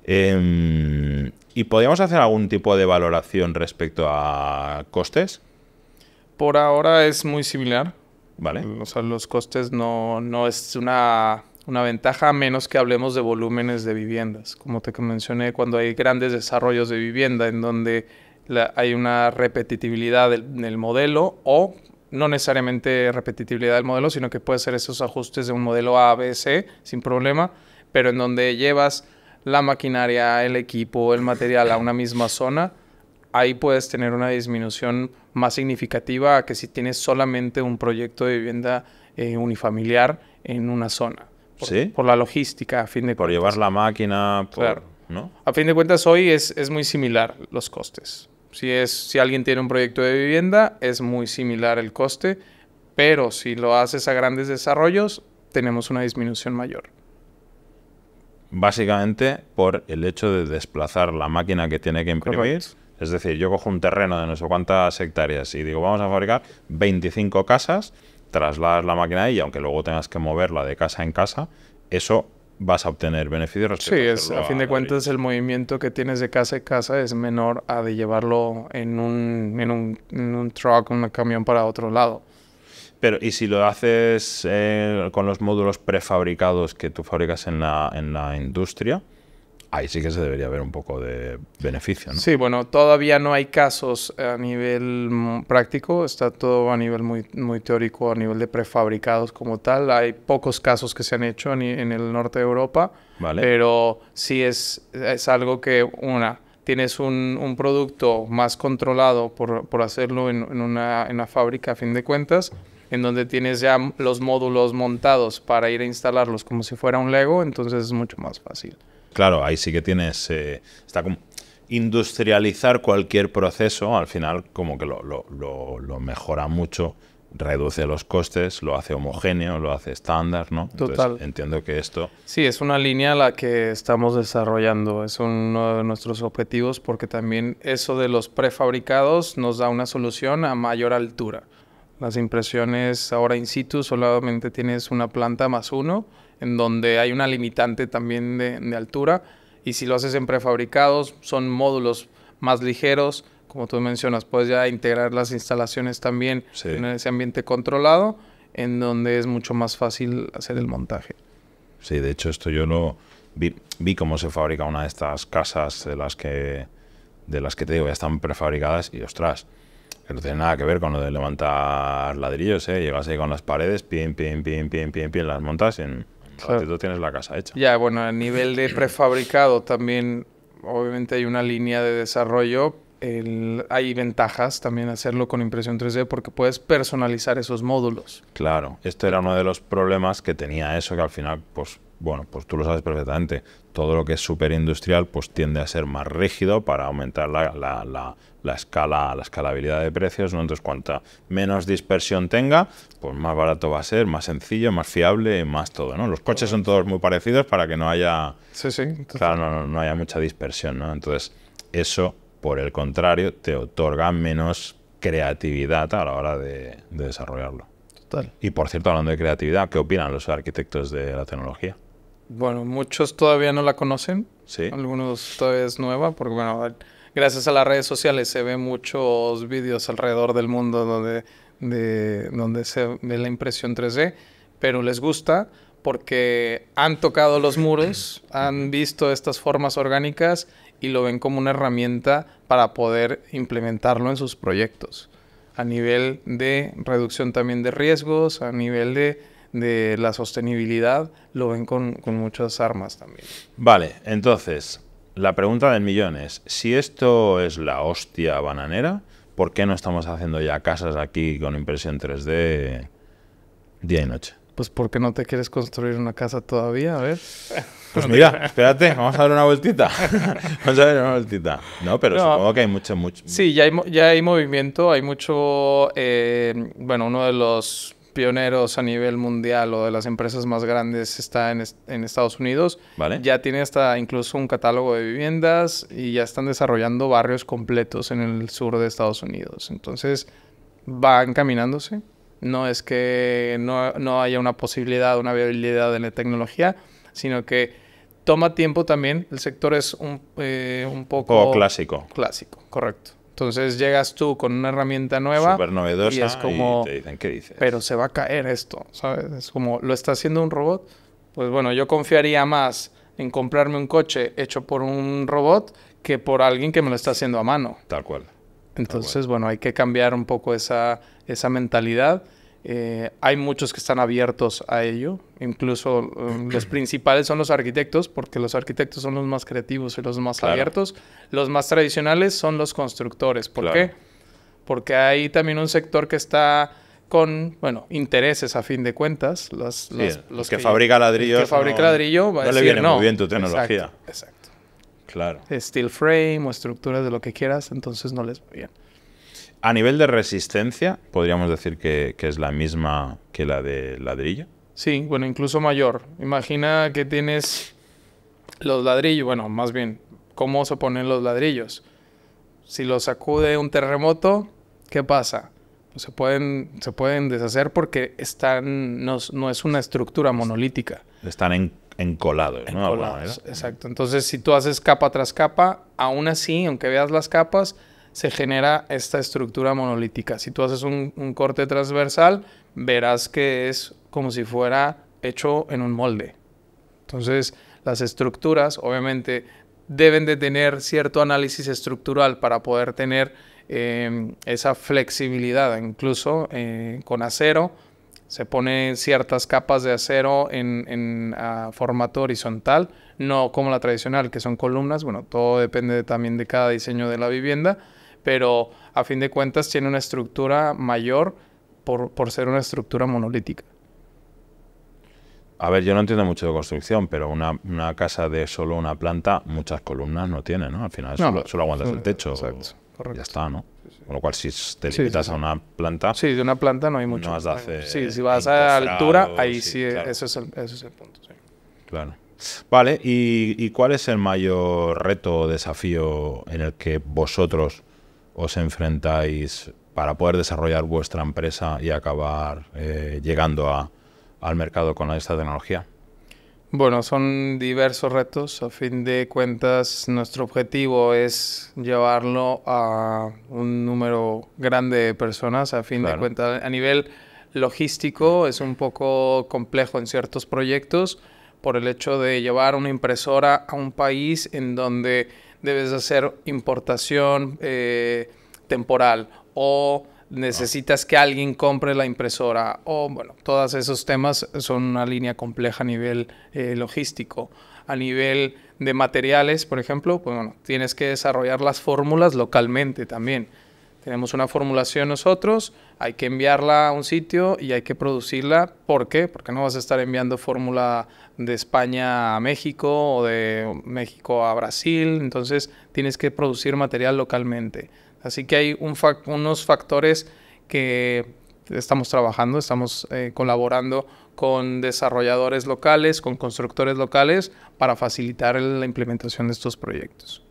Em, ¿Y podríamos hacer algún tipo de valoración respecto a costes? Por ahora es muy similar. Vale. O los costes no, es una, ventaja a menos que hablemos de volúmenes de viviendas. Como te mencioné, cuando hay grandes desarrollos de vivienda en donde hay una repetitividad del, modelo o no necesariamente repetitividad del modelo, sino que puede ser esos ajustes de un modelo A, B, C sin problema, pero en donde llevas la maquinaria, el equipo, el material a una misma zona ahí puedes tener una disminución más significativa que si tienes solamente un proyecto de vivienda eh, unifamiliar en una zona. ¿Sí? por la logística, a fin de cuentas. Por llevar la máquina, claro. ¿no? A fin de cuentas, hoy es, muy similar los costes. Si, es, si alguien tiene un proyecto de vivienda, es muy similar el coste, pero si lo haces a grandes desarrollos, tenemos una disminución mayor. Básicamente por el hecho de desplazar la máquina que tiene que imprimir es decir, yo cojo un terreno de no sé cuántas hectáreas y digo, vamos a fabricar 25 casas, trasladas la máquina ahí y aunque luego tengas que moverla de casa en casa, eso vas a obtener beneficios. Sí, es, a, fin de cuentas el movimiento que tienes de casa en casa es menor a de llevarlo en un, en un, en un truck, un camión para otro lado. Pero, ¿y si lo haces eh, con los módulos prefabricados que tú fabricas en la, en la industria? ahí sí que se debería ver un poco de beneficio. ¿no? Sí, bueno, todavía no hay casos a nivel mm, práctico, está todo a nivel muy, muy teórico, a nivel de prefabricados como tal. Hay pocos casos que se han hecho en, el norte de Europa, pero sí es, algo que, una, tienes un, producto más controlado por, por hacerlo en, una, en una fábrica a fin de cuentas en donde tienes ya los módulos montados para ir a instalarlos como si fuera un Lego, entonces es mucho más fácil claro, ahí sí que tienes, eh, está como industrializar cualquier proceso, al final como que lo, mejora mucho, reduce los costes, lo hace homogéneo, lo hace estándar, ¿no? Total. entiendo que esto... Sí, es una línea la que estamos desarrollando, es uno de nuestros objetivos porque también eso de los prefabricados nos da una solución a mayor altura. Las impresiones ahora in situ solamente tienes una planta más uno, en donde hay una limitante también de, altura. Y si lo haces en prefabricados, son módulos más ligeros, como tú mencionas, puedes ya integrar las instalaciones también en ese ambiente controlado, en donde es mucho más fácil hacer el montaje. Sí, de hecho esto yo lo vi, cómo se fabrica una de estas casas de las que de las que te digo ya están prefabricadas y ostras, que no tiene nada que ver con lo de levantar ladrillos, ¿eh? llegas ahí con las paredes, pim, pim, pim, pim, pim, pim, las montas en tienes la casa hecha. Ya, bueno, a nivel de prefabricado también, obviamente hay una línea de desarrollo. hay ventajas también hacerlo con impresión 3D porque puedes personalizar esos módulos. Claro, este era uno de los problemas que tenía eso, que al final, pues bueno, pues tú lo sabes perfectamente todo lo que es superindustrial pues tiende a ser más rígido para aumentar la, escala, la escalabilidad de precios. Entonces, cuanta menos dispersión tenga, pues más barato va a ser, más sencillo, más fiable, más todo. ¿no? Los coches son todos muy parecidos para que no haya, no, haya mucha dispersión. Entonces, eso, por el contrario, te otorga menos creatividad a la hora de, desarrollarlo. Y por cierto, hablando de creatividad, ¿qué opinan los arquitectos de la tecnología? Bueno, muchos todavía no la conocen. Sí. Algunos todavía es nueva, porque bueno, gracias a las redes sociales se ven muchos vídeos alrededor del mundo donde, de, donde se ve la impresión 3D, pero les gusta porque han tocado los muros, han visto estas formas orgánicas y lo ven como una herramienta para poder implementarlo en sus proyectos. A nivel de reducción también de riesgos, a nivel de de la sostenibilidad lo ven con, muchas armas también. Vale, entonces, la pregunta del millón es, si esto es la hostia bananera, ¿por qué no estamos haciendo ya casas aquí con impresión 3D día y noche? Pues porque no te quieres construir una casa todavía, a ver. Pues mira, espérate, vamos a dar una vueltita. vamos a dar una vueltita. No, pero supongo que hay mucho, mucho. Sí, ya hay, ya hay movimiento, hay mucho. Eh, bueno, uno de los pioneros a nivel mundial o de las empresas más grandes está en, Estados Unidos. ¿Vale? Ya tiene hasta incluso un catálogo de viviendas y ya están desarrollando barrios completos en el sur de Estados Unidos. Entonces, va encaminándose. No es que no, haya una posibilidad, una viabilidad en la tecnología, sino que toma tiempo también. El sector es un, eh, un poco... clásico. Clásico, correcto. Entonces llegas tú con una herramienta nueva. Y es como. Pero se va a caer esto, ¿sabes? Es como, ¿lo está haciendo un robot? Pues bueno, yo confiaría más en comprarme un coche hecho por un robot que por alguien que me lo está haciendo a mano. Tal cual. Entonces, bueno, hay que cambiar un poco esa, esa mentalidad eh, hay muchos que están abiertos a ello, incluso um, los principales son los arquitectos, porque los arquitectos son los más creativos y los más abiertos. Los más tradicionales son los constructores. ¿Por qué? Porque hay también un sector que está con, bueno, intereses a fin de cuentas. Los, que, fabrica ladrillos. que no, ladrillo le viene muy bien tu tecnología. Exacto. Claro. Steel frame o estructuras de lo que quieras, entonces no les va bien. A nivel de resistencia, podríamos decir que, es la misma que la de ladrillo. Sí, bueno, incluso mayor. Imagina que tienes los ladrillos, bueno, más bien, ¿cómo se ponen los ladrillos? Si los sacude un terremoto, ¿qué pasa? se pueden, se pueden deshacer porque están, no, es una estructura monolítica. Están en, encolados, ¿no? Encolados, exacto. Entonces, si tú haces capa tras capa, aún así, aunque veas las capas, se genera esta estructura monolítica. Si tú haces un, corte transversal, verás que es como si fuera hecho en un molde. Entonces, las estructuras, obviamente, deben de tener cierto análisis estructural para poder tener em, esa flexibilidad. Incluso eh, con acero se pone ciertas capas de acero en, formato horizontal, no como la tradicional, que son columnas. Bueno, todo depende también de cada diseño de la vivienda pero a fin de cuentas tiene una estructura mayor por, ser una estructura monolítica. A ver, yo no entiendo mucho de construcción, pero una, casa de solo una planta, muchas columnas no tiene, ¿no? Al final solo, aguantas el techo. Exacto, Ya está, ¿no? Con lo cual, si te limitas a una planta. Sí, de una planta no hay mucho. de hacer sí, si vas a altura, ahí sí, ese es el, es punto. Claro. Vale, ¿y cuál es el mayor reto o desafío en el que vosotros os enfrentáis para poder desarrollar vuestra empresa y acabar eh, llegando a, al mercado con esta tecnología? Bueno, son diversos retos. A fin de cuentas, nuestro objetivo es llevarlo a un número grande de personas. A fin de cuentas, a nivel logístico es un poco complejo en ciertos proyectos por el hecho de llevar una impresora a un país en donde debes hacer importación eh, temporal o necesitas que alguien compre la impresora o bueno, todos esos temas son una línea compleja a nivel eh, logístico. A nivel de materiales, por ejemplo, pues, tienes que desarrollar las fórmulas localmente también. Tenemos una formulación nosotros, hay que enviarla a un sitio y hay que producirla. ¿Por qué? Porque no vas a estar enviando fórmula de España a México o de México a Brasil. Entonces tienes que producir material localmente. Así que hay unos factores que estamos trabajando, estamos eh, colaborando con desarrolladores locales, con constructores locales para facilitar la implementación de estos proyectos.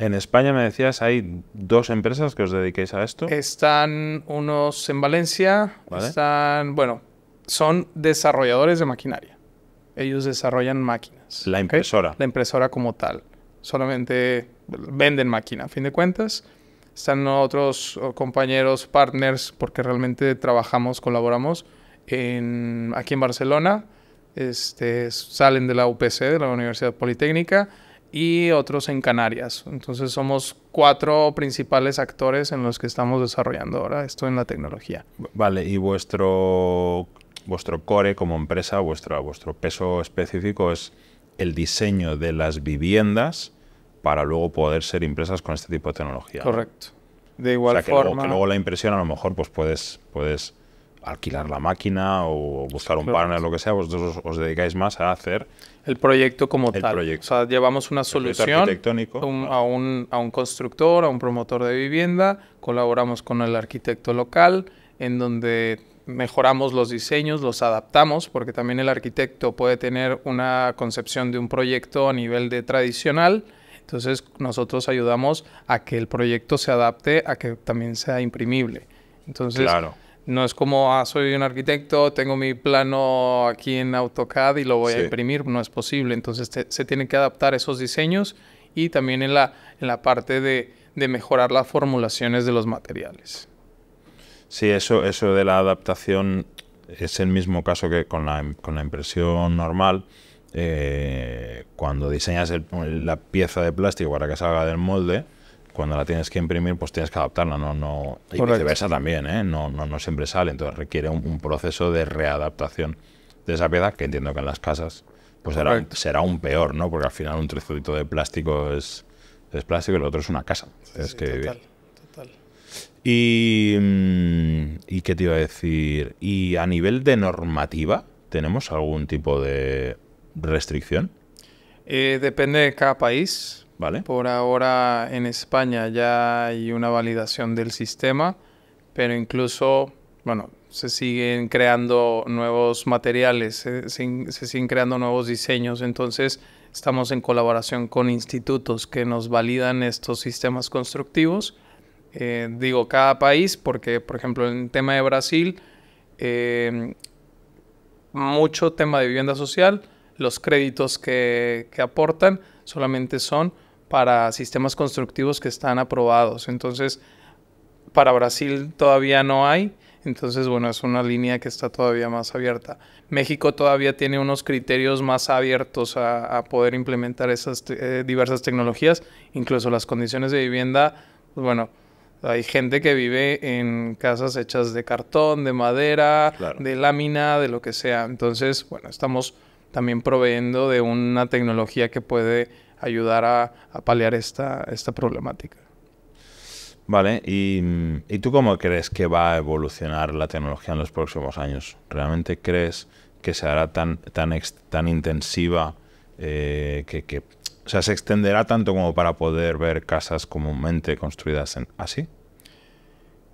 En España, me decías, hay dos empresas que os dediquéis a esto. Están unos en Valencia, están, bueno, son desarrolladores de maquinaria. Ellos desarrollan máquinas. La impresora. La impresora como tal. Solamente venden máquina, a fin de cuentas. Están otros compañeros, partners, porque realmente trabajamos, colaboramos en, aquí en Barcelona. Este, salen de la UPC, de la Universidad Politécnica y otros en Canarias. Entonces somos cuatro principales actores en los que estamos desarrollando ahora esto en la tecnología. Vale, y vuestro, vuestro core como empresa, vuestro, vuestro peso específico es el diseño de las viviendas para luego poder ser impresas con este tipo de tecnología. Correcto. De igual o forma. Luego, luego la impresión a lo mejor pues puedes, puedes alquilar la máquina o buscar un partner, lo que sea, vosotros os, dedicáis más a hacer... El proyecto como tal. O sea, llevamos una solución a, un, a un constructor, a un promotor de vivienda, colaboramos con el arquitecto local, en donde mejoramos los diseños, los adaptamos, porque también el arquitecto puede tener una concepción de un proyecto a nivel de tradicional. Entonces nosotros ayudamos a que el proyecto se adapte, a que también sea imprimible. Entonces, claro. No es como, ah, soy un arquitecto, tengo mi plano aquí en AutoCAD y lo voy a imprimir. No es posible. Entonces se tienen que adaptar esos diseños y también en la, parte de, mejorar las formulaciones de los materiales. Sí, eso, eso de la adaptación es el mismo caso que con la, impresión normal. Eh, cuando diseñas la pieza de plástico para que salga del molde, cuando la tienes que imprimir, pues tienes que adaptarla, no, no, y viceversa también, ¿eh? no, siempre sale, entonces requiere un, proceso de readaptación de esa pieza, que entiendo que en las casas pues será, será un peor, ¿no? Porque al final un trocito de plástico es, es plástico y el otro es una casa, es que total, Y, mm, ¿Y qué te iba a decir? ¿Y a nivel de normativa tenemos algún tipo de restricción? Eh, depende de cada país. Por ahora en España ya hay una validación del sistema, pero incluso, bueno, se siguen creando nuevos materiales, se, siguen creando nuevos diseños, entonces estamos en colaboración con institutos que nos validan estos sistemas constructivos. Eh, digo cada país, porque por ejemplo en el tema de Brasil, em, mucho tema de vivienda social, los créditos que aportan solamente son para sistemas constructivos que están aprobados. Entonces, para Brasil todavía no hay. Entonces, bueno, es una línea que está todavía más abierta. México todavía tiene unos criterios más abiertos a, poder implementar esas eh, diversas tecnologías, incluso las condiciones de vivienda. bueno, hay gente que vive en casas hechas de cartón, de madera, de lámina, de lo que sea. Entonces, bueno, estamos también proveyendo de una tecnología que puede ayudar a, paliar esta, esta problemática. Vale, y, tú cómo crees que va a evolucionar la tecnología en los próximos años? ¿Realmente crees que se hará tan, tan, tan intensiva eh, que, o sea, se extenderá tanto como para poder ver casas comúnmente construidas así?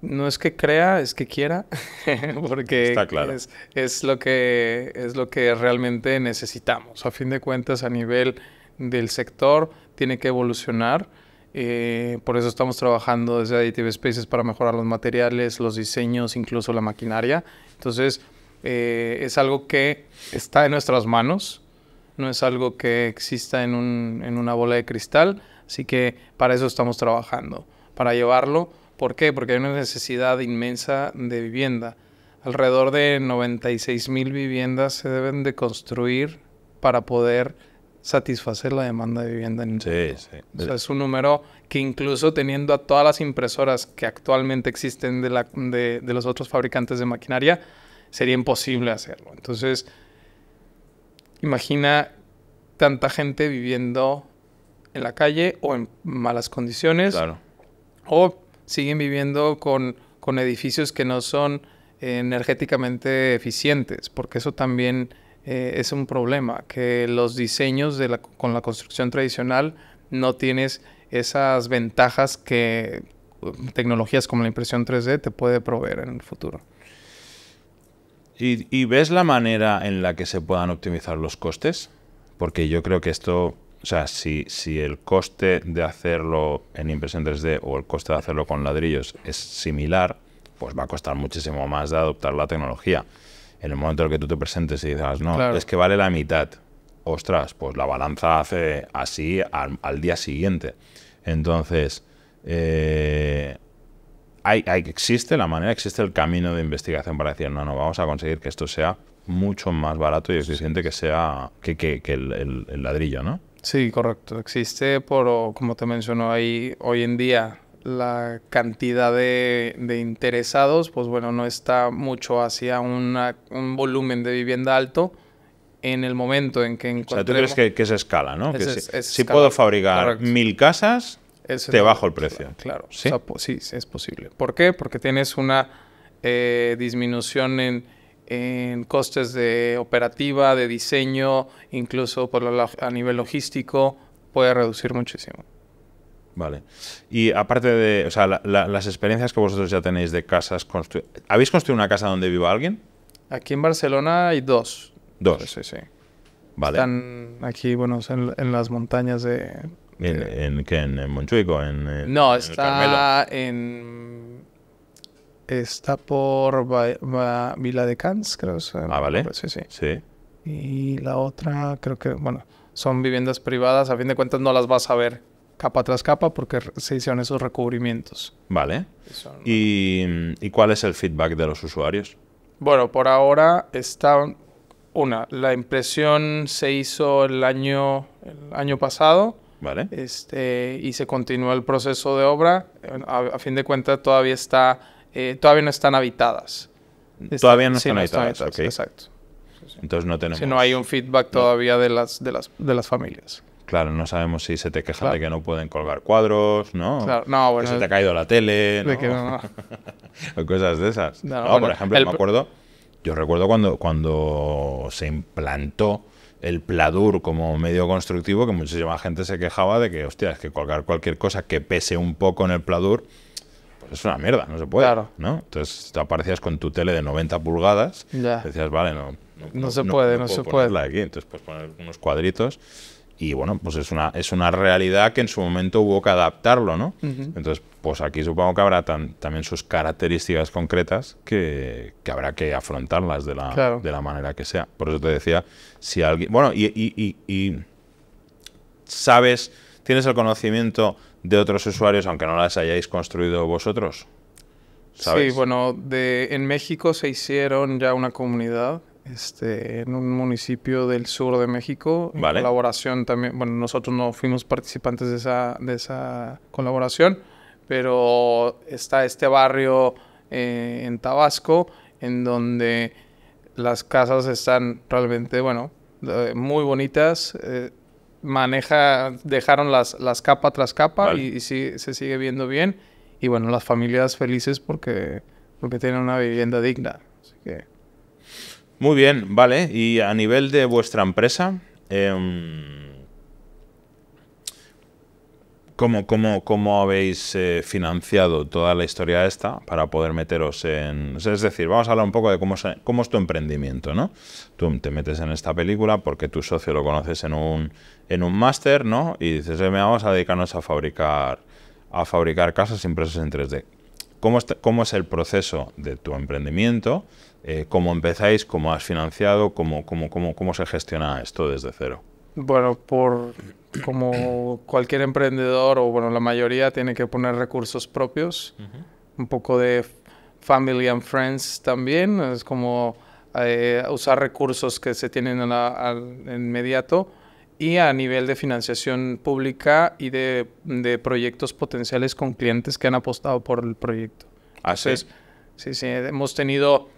No es que crea, es que quiera, porque lo que, es lo que realmente necesitamos. A fin de cuentas, a nivel del sector tiene que evolucionar. Eh, por eso estamos trabajando desde Additive Spaces para mejorar los materiales, los diseños, incluso la maquinaria. Entonces, eh, es algo que está en nuestras manos, no es algo que exista en, en una bola de cristal. Así que para eso estamos trabajando, para llevarlo. ¿Por qué? Porque hay una necesidad inmensa de vivienda. Alrededor de 96 mil viviendas se deben de construir para poder satisfacer la demanda de vivienda en el sí, Sí. O sea, es un número que incluso teniendo a todas las impresoras que actualmente existen de, de, los otros fabricantes de maquinaria, sería imposible hacerlo. Entonces, imagina tanta gente viviendo en la calle o en malas condiciones. Claro. O siguen viviendo con, con edificios que no son energéticamente eficientes, porque eso también eh, es un problema, que los diseños de la, con la construcción tradicional no tienes esas ventajas que um, tecnologías como la impresión 3D te puede proveer en el futuro. ¿Y, ves la manera en la que se puedan optimizar los costes? Porque yo creo que esto, o sea, si, si el coste de hacerlo en impresión 3D o el coste de hacerlo con ladrillos es similar, pues va a costar muchísimo más de adoptar la tecnología. En el momento en el que tú te presentes y digas, no, es que vale la mitad, ostras, pues la balanza hace así al, día siguiente. Entonces, eh, hay, existe la manera, existe el camino de investigación para decir, no, no, vamos a conseguir que esto sea mucho más barato y exigente que sea que, el, el, ladrillo, ¿no? Sí, correcto. Existe, por, como te mencionó ahí, hoy en día la cantidad de, interesados, pues bueno, no está mucho hacia un volumen de vivienda alto en el momento en que O tú crees que, que es escala, ¿no? si, puedo fabricar mil casas, te bajo el precio. Claro, ¿Sí? es posible. ¿Por qué? Porque tienes una eh, disminución en, costes de operativa, de diseño, incluso por a nivel logístico, puede reducir muchísimo. Vale. Y aparte de, o sea, las experiencias que vosotros ya tenéis de casas construidas... ¿Habéis construido una casa donde viva alguien? Aquí en Barcelona hay dos. Dos. Sí, sí. Vale. Están aquí, bueno, en, en las montañas de... ¿En, qué? ¿En, no, está en... Está por Vila de Cans, creo. ah, vale. sí, sí. Sí. Y la otra, creo que, bueno, son viviendas privadas. A fin de cuentas no las vas a ver capa tras capa porque se hicieron esos recubrimientos. Vale. ¿Y, cuál es el feedback de los usuarios? Bueno, por ahora está una. La impresión se hizo el año, el año pasado. Vale. Este, y se continúa el proceso de obra. A, fin de cuentas, todavía, está, eh, todavía no están habitadas. todavía no, están, habitadas, Exacto. Entonces no tenemos. Si no hay un feedback todavía de, las, de, las, de las familias. Claro, no sabemos si se te queja de que no pueden colgar cuadros, ¿no? Claro. no bueno, que se te ha caído la tele, ¿no? o cosas de esas. No, por ejemplo, me acuerdo, yo recuerdo cuando, cuando se implantó el pladur como medio constructivo, que muchísima gente se quejaba de que, hostia, es que colgar cualquier cosa que pese un poco en el pladur, pues es una mierda, no se puede. Claro. ¿no? Entonces te aparecías con tu tele de 90 pulgadas, ya. decías, vale, no, no, se puede, no, se puede. Aquí. Entonces pues poner unos cuadritos y bueno, pues es una, es una realidad que en su momento hubo que adaptarlo, ¿no? Entonces, pues aquí supongo que habrá también sus características concretas que, habrá que afrontarlas de la, manera que sea. Por eso te decía, si alguien... Bueno, y, sabes, tienes el conocimiento de otros usuarios, aunque no las hayáis construido vosotros. ¿Sabes? Sí, bueno, de, en México se hicieron ya una comunidad este, en un municipio del sur de México. colaboración también, bueno, nosotros no fuimos participantes de esa, de esa colaboración, pero está este barrio eh, en Tabasco, en donde las casas están realmente, bueno, eh, muy bonitas. Eh, maneja, dejaron las, capas tras capa y, y sí, se sigue viendo bien. Y bueno, las familias felices porque, porque tienen una vivienda digna. Así que... Muy bien, vale. Y a nivel de vuestra empresa, em, ¿cómo, habéis eh, financiado toda la historia esta para poder meteros en... Es decir, vamos a hablar un poco de cómo es, tu emprendimiento, ¿no? Tú te metes en esta película porque tu socio lo conoces en un, máster, ¿no? Y dices, eh, vamos a dedicarnos a fabricar, a fabricar casas impresas en 3D. ¿Cómo es el proceso de tu emprendimiento? Eh, cómo empezáis, cómo has financiado, cómo, cómo, cómo, cómo se gestiona esto desde cero. Bueno, por como cualquier emprendedor, o bueno, la mayoría tiene que poner recursos propios, un poco de family and friends también, es como eh, usar recursos que se tienen en, al inmediato y a nivel de financiación pública y de, de, proyectos potenciales con clientes que han apostado por el proyecto. Así ah, es, sí, sí, hemos tenido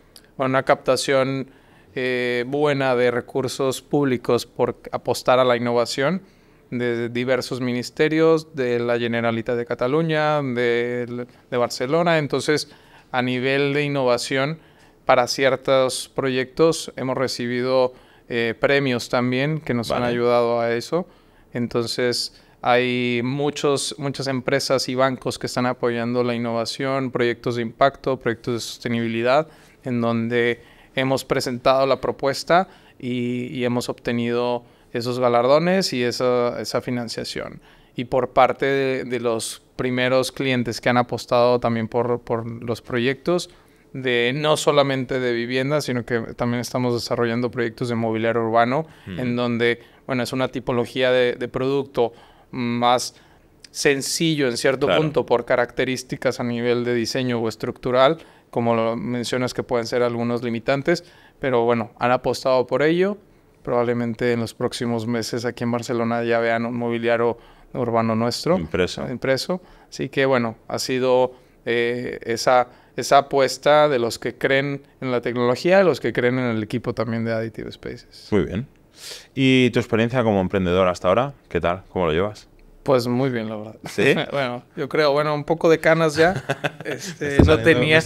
una captación eh, buena de recursos públicos por apostar a la innovación de diversos ministerios, de la Generalitat de Cataluña, de, Barcelona. Entonces, a nivel de innovación, para ciertos proyectos hemos recibido eh, premios también que nos han ayudado a eso. Entonces, hay muchos, muchas empresas y bancos que están apoyando la innovación, proyectos de impacto, proyectos de sostenibilidad en donde hemos presentado la propuesta y, hemos obtenido esos galardones y esa, esa financiación. Y por parte de, los primeros clientes que han apostado también por, por los proyectos, de no solamente de vivienda, sino que también estamos desarrollando proyectos de mobiliario urbano, en donde, bueno, es una tipología de, producto más sencillo en cierto punto por características a nivel de diseño o estructural, como lo mencionas que pueden ser algunos limitantes, pero bueno, han apostado por ello. Probablemente en los próximos meses aquí en Barcelona ya vean un mobiliario urbano nuestro. Impreso. Impreso. Así que bueno, ha sido eh, esa, esa apuesta de los que creen en la tecnología, de los que creen en el equipo también de Additive Spaces. Muy bien. ¿Y tu experiencia como emprendedor hasta ahora? ¿Qué tal? ¿Cómo lo llevas? Pues muy bien, la verdad. ¿Sí? bueno, yo creo, bueno, un poco de canas ya. Este, no tenía,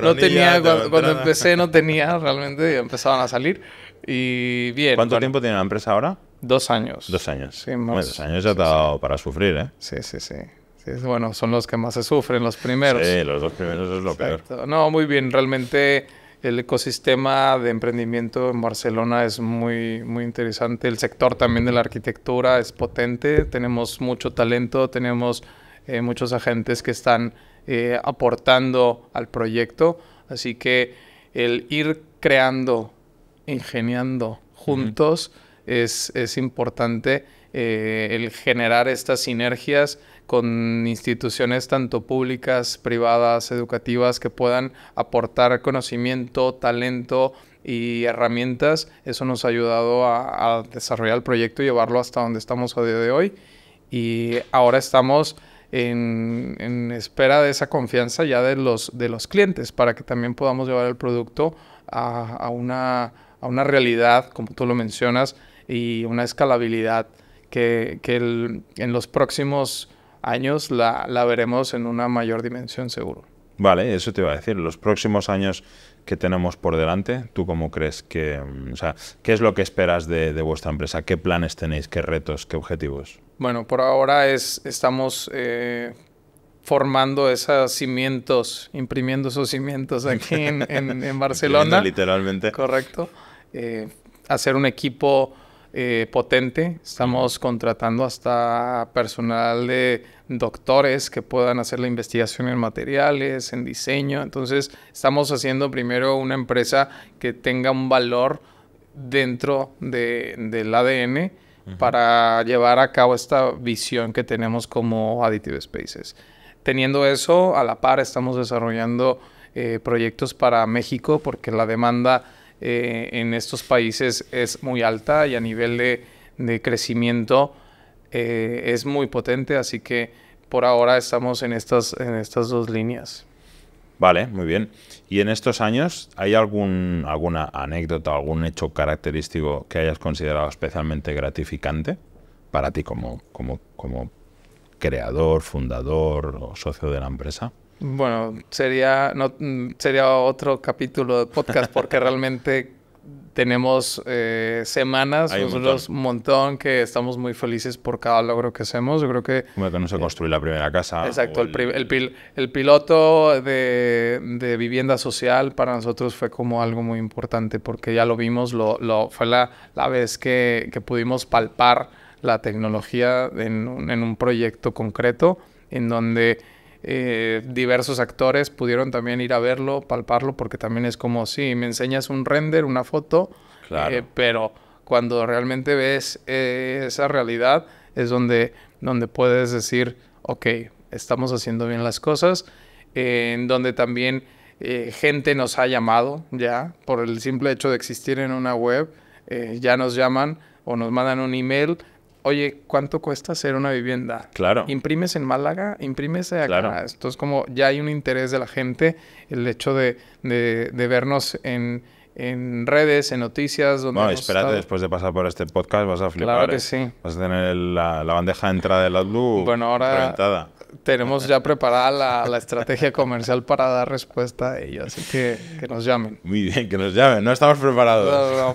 no tenía cuando, empecé no tenía realmente, empezaban a salir y bien. ¿Cuánto tiempo tiene la empresa ahora? Dos años. Dos años. Sí, más. dos años ya ha dado para sufrir, ¿eh? Sí, sí, sí. Bueno, son los que más se sufren, los primeros. Sí, los dos primeros es lo peor. No, muy bien, realmente el ecosistema de emprendimiento en Barcelona es muy, muy interesante. El sector también de la arquitectura es potente. Tenemos mucho talento, tenemos eh, muchos agentes que están eh, aportando al proyecto. Así que el ir creando, ingeniando juntos es, importante. Eh, el generar estas sinergias con instituciones tanto públicas, privadas, educativas, que puedan aportar conocimiento, talento y herramientas. Eso nos ha ayudado a, desarrollar el proyecto y llevarlo hasta donde estamos a día de hoy. Y ahora estamos en, espera de esa confianza ya de los, de los clientes para que también podamos llevar el producto a, a, una, a una realidad, como tú lo mencionas, y una escalabilidad que, que en los próximos años la, veremos en una mayor dimensión seguro. Vale, eso te iba a decir. Los próximos años que tenemos por delante, ¿tú cómo crees que, mm, o sea, qué es lo que esperas de, vuestra empresa? ¿Qué planes tenéis? ¿Qué retos? ¿Qué objetivos? Bueno, por ahora es, estamos eh, formando esos cimientos, imprimiendo esos cimientos aquí en, en, Barcelona. literalmente. Correcto. Eh, hacer un equipo eh, potente. Estamos contratando hasta personal de doctores que puedan hacer la investigación en materiales, en diseño. Entonces, estamos haciendo primero una empresa que tenga un valor dentro del ADN para llevar a cabo esta visión que tenemos como Additive Spaces. Teniendo eso, a la par estamos desarrollando eh, proyectos para México porque la demanda eh, en estos países es muy alta y a nivel de, crecimiento eh, es muy potente, así que por ahora estamos en estas, en estas dos líneas. Vale, muy bien. ¿Y en estos años hay algún, alguna anécdota, algún hecho característico que hayas considerado especialmente gratificante para ti como, como creador, fundador o socio de la empresa? Bueno, sería, no, mm, sería otro capítulo de podcast porque realmente tenemos eh, semanas, nosotros un montón. que estamos muy felices por cada logro que hacemos. Yo creo que... Como que no se eh, construyó la primera casa. Exacto, el, piloto de, vivienda social para nosotros fue como algo muy importante porque ya lo vimos, lo, fue la, la vez que, pudimos palpar la tecnología en un proyecto concreto en donde eh, diversos actores pudieron también ir a verlo, palparlo, porque también es como, sí, me enseñas un render, una foto, eh, pero cuando realmente ves eh, esa realidad es donde, donde puedes decir, ok, estamos haciendo bien las cosas, en donde también gente nos ha llamado ya por el simple hecho de existir en una web, ya nos llaman o nos mandan un email oye, ¿cuánto cuesta hacer una vivienda? Claro. Imprimes en Málaga, imprimes acá. Claro. Esto como, ya hay un interés de la gente, el hecho de, vernos en, redes, en noticias. Donde bueno, espérate, después de pasar por este podcast vas a flipar. Claro que ¿eh? sí. Vas a tener la, bandeja de entrada del Outlook bueno, ahora, tenemos ya preparada la, estrategia comercial para dar respuesta a ello, así que que nos llamen. Muy bien, que nos llamen, no estamos preparados.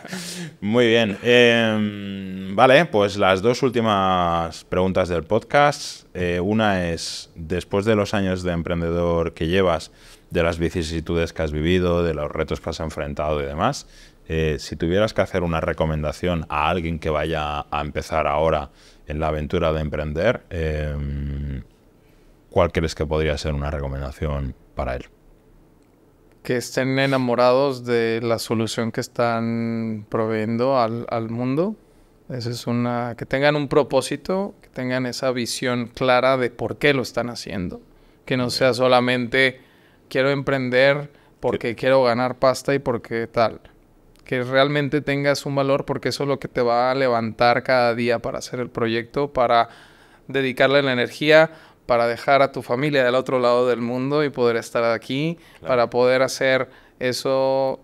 Muy bien, em, vale, pues las dos últimas preguntas del podcast. Eh, una es, después de los años de emprendedor que llevas, de las vicisitudes que has vivido, de los retos que has enfrentado y demás, eh, si tuvieras que hacer una recomendación a alguien que vaya a empezar ahora, en la aventura de emprender, eh, ¿cuál crees que podría ser una recomendación para él? Que estén enamorados de la solución que están proveyendo al, mundo. es una. que tengan un propósito, que tengan esa visión clara de por qué lo están haciendo. Que no sea solamente quiero emprender porque quiero ganar pasta y porque tal que realmente tengas un valor porque eso es lo que te va a levantar cada día para hacer el proyecto, para dedicarle la energía, para dejar a tu familia del otro lado del mundo y poder estar aquí, para poder hacer eso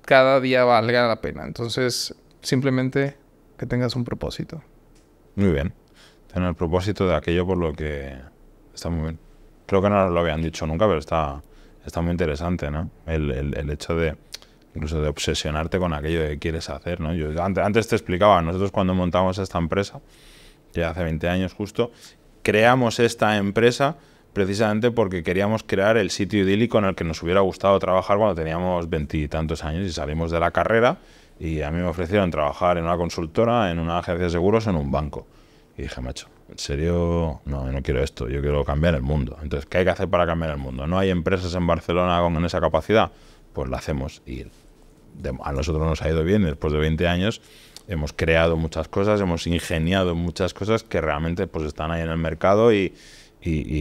cada día valga la pena. Entonces, simplemente que tengas un propósito. Muy bien. Tener el propósito de aquello por lo que está muy bien. Creo que no lo habían dicho nunca, pero está, está muy interesante, ¿no? el hecho de incluso de obsesionarte con aquello que quieres hacer. ¿no? Yo, antes, te explicaba, nosotros cuando montamos esta empresa, ya hace 20 años justo, creamos esta empresa precisamente porque queríamos crear el sitio idílico en el que nos hubiera gustado trabajar cuando teníamos veintitantos años y salimos de la carrera y a mí me ofrecieron trabajar en una consultora, en una agencia de seguros, en un banco. Y dije, macho, ¿en serio? No, no quiero esto, yo quiero cambiar el mundo. Entonces, ¿qué hay que hacer para cambiar el mundo? ¿No hay empresas en Barcelona con esa capacidad? Pues la hacemos y a nosotros nos ha ido bien después de 20 años. Hemos creado muchas cosas, hemos ingeniado muchas cosas que realmente pues, están ahí en el mercado y,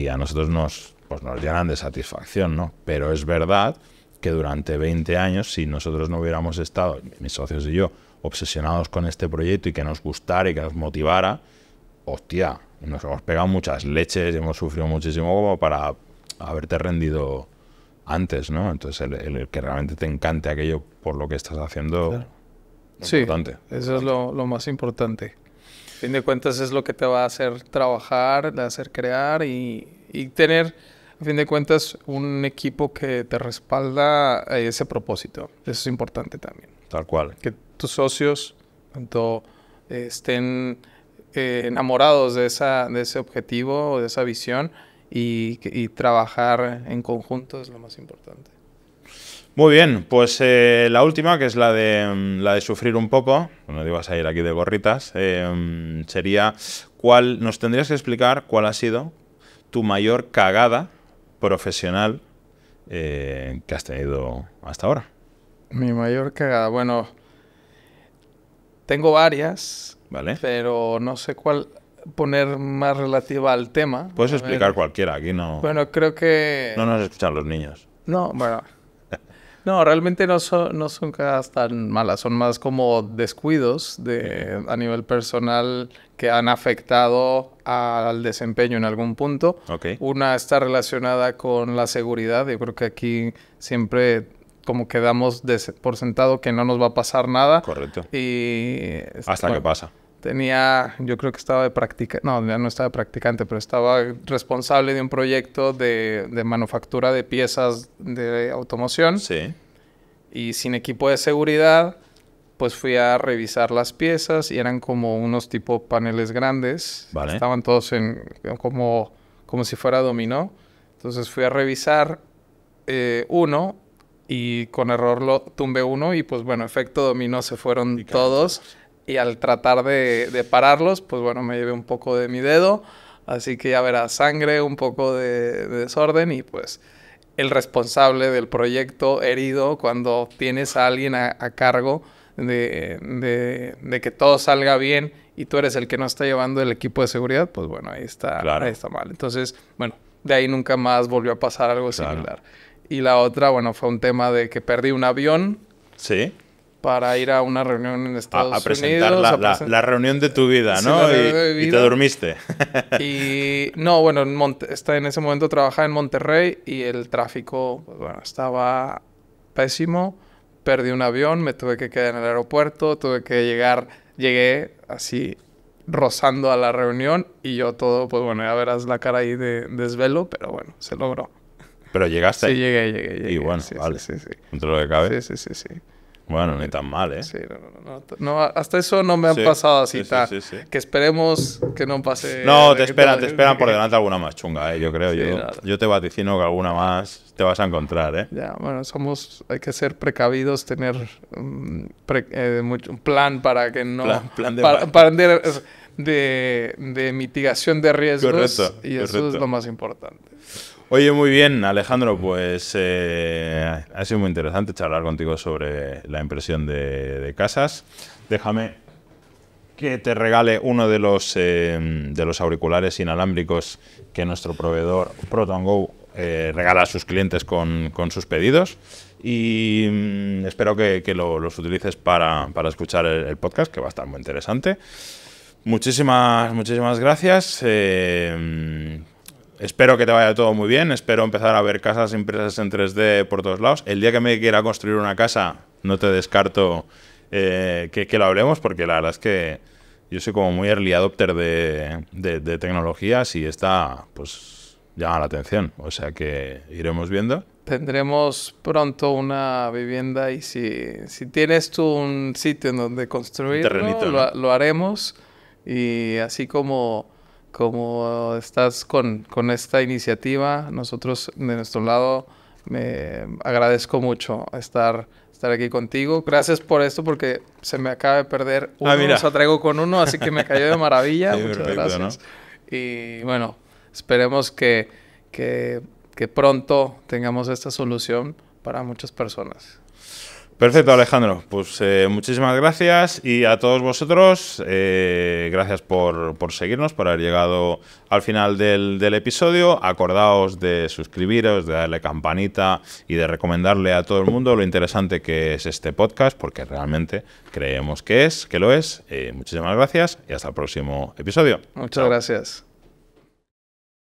a nosotros nos, pues, nos llenan de satisfacción. ¿no? Pero es verdad que durante 20 años, si nosotros no hubiéramos estado, mis socios y yo, obsesionados con este proyecto y que nos gustara y que nos motivara, hostia, nos hemos pegado muchas leches y hemos sufrido muchísimo como para haberte rendido antes, ¿no? Entonces, el, que realmente te encante aquello por lo que estás haciendo. sí, eso es lo, más importante. A fin de cuentas, es lo que te va a hacer trabajar, hacer crear y, tener, a fin de cuentas, un equipo que te respalda ese propósito. Eso es importante también. Tal cual. Que tus socios, tanto eh, estén eh, enamorados de, esa, de ese objetivo o de esa visión y, trabajar en conjunto es lo más importante. Muy bien, pues eh, la última, que es la de, mm, la de sufrir un poco, no te vas a ir aquí de gorritas, eh, mm, sería, ¿cuál, nos tendrías que explicar cuál ha sido tu mayor cagada profesional eh, que has tenido hasta ahora? Mi mayor cagada, bueno, tengo varias, ¿Vale? pero no sé cuál poner más relativa al tema. Puedes explicar cualquiera, aquí no. Bueno, creo que. No nos escuchan los niños. No, bueno. No, realmente no son, no son cosas tan malas, son más como descuidos de, a nivel personal que han afectado al desempeño en algún punto. Una está relacionada con la seguridad, yo creo que aquí siempre como quedamos por sentado que no nos va a pasar nada. Correcto. Y... Hasta que pasa tenía, yo creo que estaba de practicante, no, ya no estaba de practicante, pero estaba responsable de un proyecto de, manufactura de piezas de automoción. Sí. Y sin equipo de seguridad, pues fui a revisar las piezas y eran como unos tipo paneles grandes. Estaban todos en como, como si fuera dominó. Entonces fui a revisar eh, uno y con error lo tumbé uno y pues bueno, efecto dominó se fueron todos y al tratar de, pararlos, pues bueno, me llevé un poco de mi dedo, así que ya verá sangre, un poco de, desorden y pues el responsable del proyecto herido cuando tienes a alguien a, cargo de, que todo salga bien y tú eres el que no está llevando el equipo de seguridad, pues bueno, ahí está, está mal. Entonces, bueno, de ahí nunca más volvió a pasar algo similar. Y la otra, bueno, fue un tema de que perdí un avión. Sí para ir a una reunión en Estados Unidos. A, presentar la, reunión de tu vida, ¿no? y, y, te dormiste. y no, bueno, en, está, en ese momento trabajaba en Monterrey y el tráfico pues, bueno, estaba pésimo. Perdí un avión, me tuve que quedar en el aeropuerto, tuve que llegar, llegué así rozando a la reunión y yo todo, pues bueno, ya verás la cara ahí de desvelo, pero bueno, se logró. Pero llegaste. Sí, llegué, llegué. llegué. y bueno, vale. Sí, sí, sí. Entre lo que Sí, sí, sí, sí. Bueno, ni tan mal, ¿eh? no, hasta eso no me han pasado así que esperemos que no pase... No, te esperan, te esperan por delante alguna más chunga, ¿eh? Yo creo, yo, te vaticino que alguna más te vas a encontrar, ¿eh? Ya, bueno, somos... Hay que ser precavidos, tener mm, eh, un plan para que no... Plan, de... mitigación de riesgos. y eso es lo más importante. Oye, muy bien, Alejandro, pues eh, ha sido muy interesante charlar contigo sobre la impresión de, casas. Déjame que te regale uno de los, eh, de los auriculares inalámbricos que nuestro proveedor ProtonGo eh, regala a sus clientes con, sus pedidos. Y mm, espero que, los utilices para, escuchar el, podcast, que va a estar muy interesante. Muchísimas, muchísimas gracias espero que te vaya todo muy bien, espero empezar a ver casas impresas en 3D por todos lados. El día que me quiera construir una casa, no te descarto eh, que, lo hablemos, porque la verdad es que yo soy como muy early adopter de, tecnologías y esta, pues, llama la atención. O sea que iremos viendo. Tendremos pronto una vivienda y si, tienes tú un sitio en donde construir, lo, lo haremos. Y así como como estás con, con esta iniciativa. Nosotros de nuestro lado me agradezco mucho estar, estar aquí contigo. Gracias por esto porque se me acaba de perder ah, uno, ah, mira. traigo con uno, así que me cayó de maravilla. Muchas gracias. Y bueno, esperemos que, que pronto tengamos esta solución para muchas personas. Perfecto, Alejandro. Pues eh, muchísimas gracias y a todos vosotros, eh, gracias por, seguirnos, por haber llegado al final del, episodio. Acordaos de suscribiros, de darle campanita y de recomendarle a todo el mundo lo interesante que es este podcast, porque realmente creemos que es, que lo es. Eh, muchísimas gracias y hasta el próximo episodio. Muchas gracias.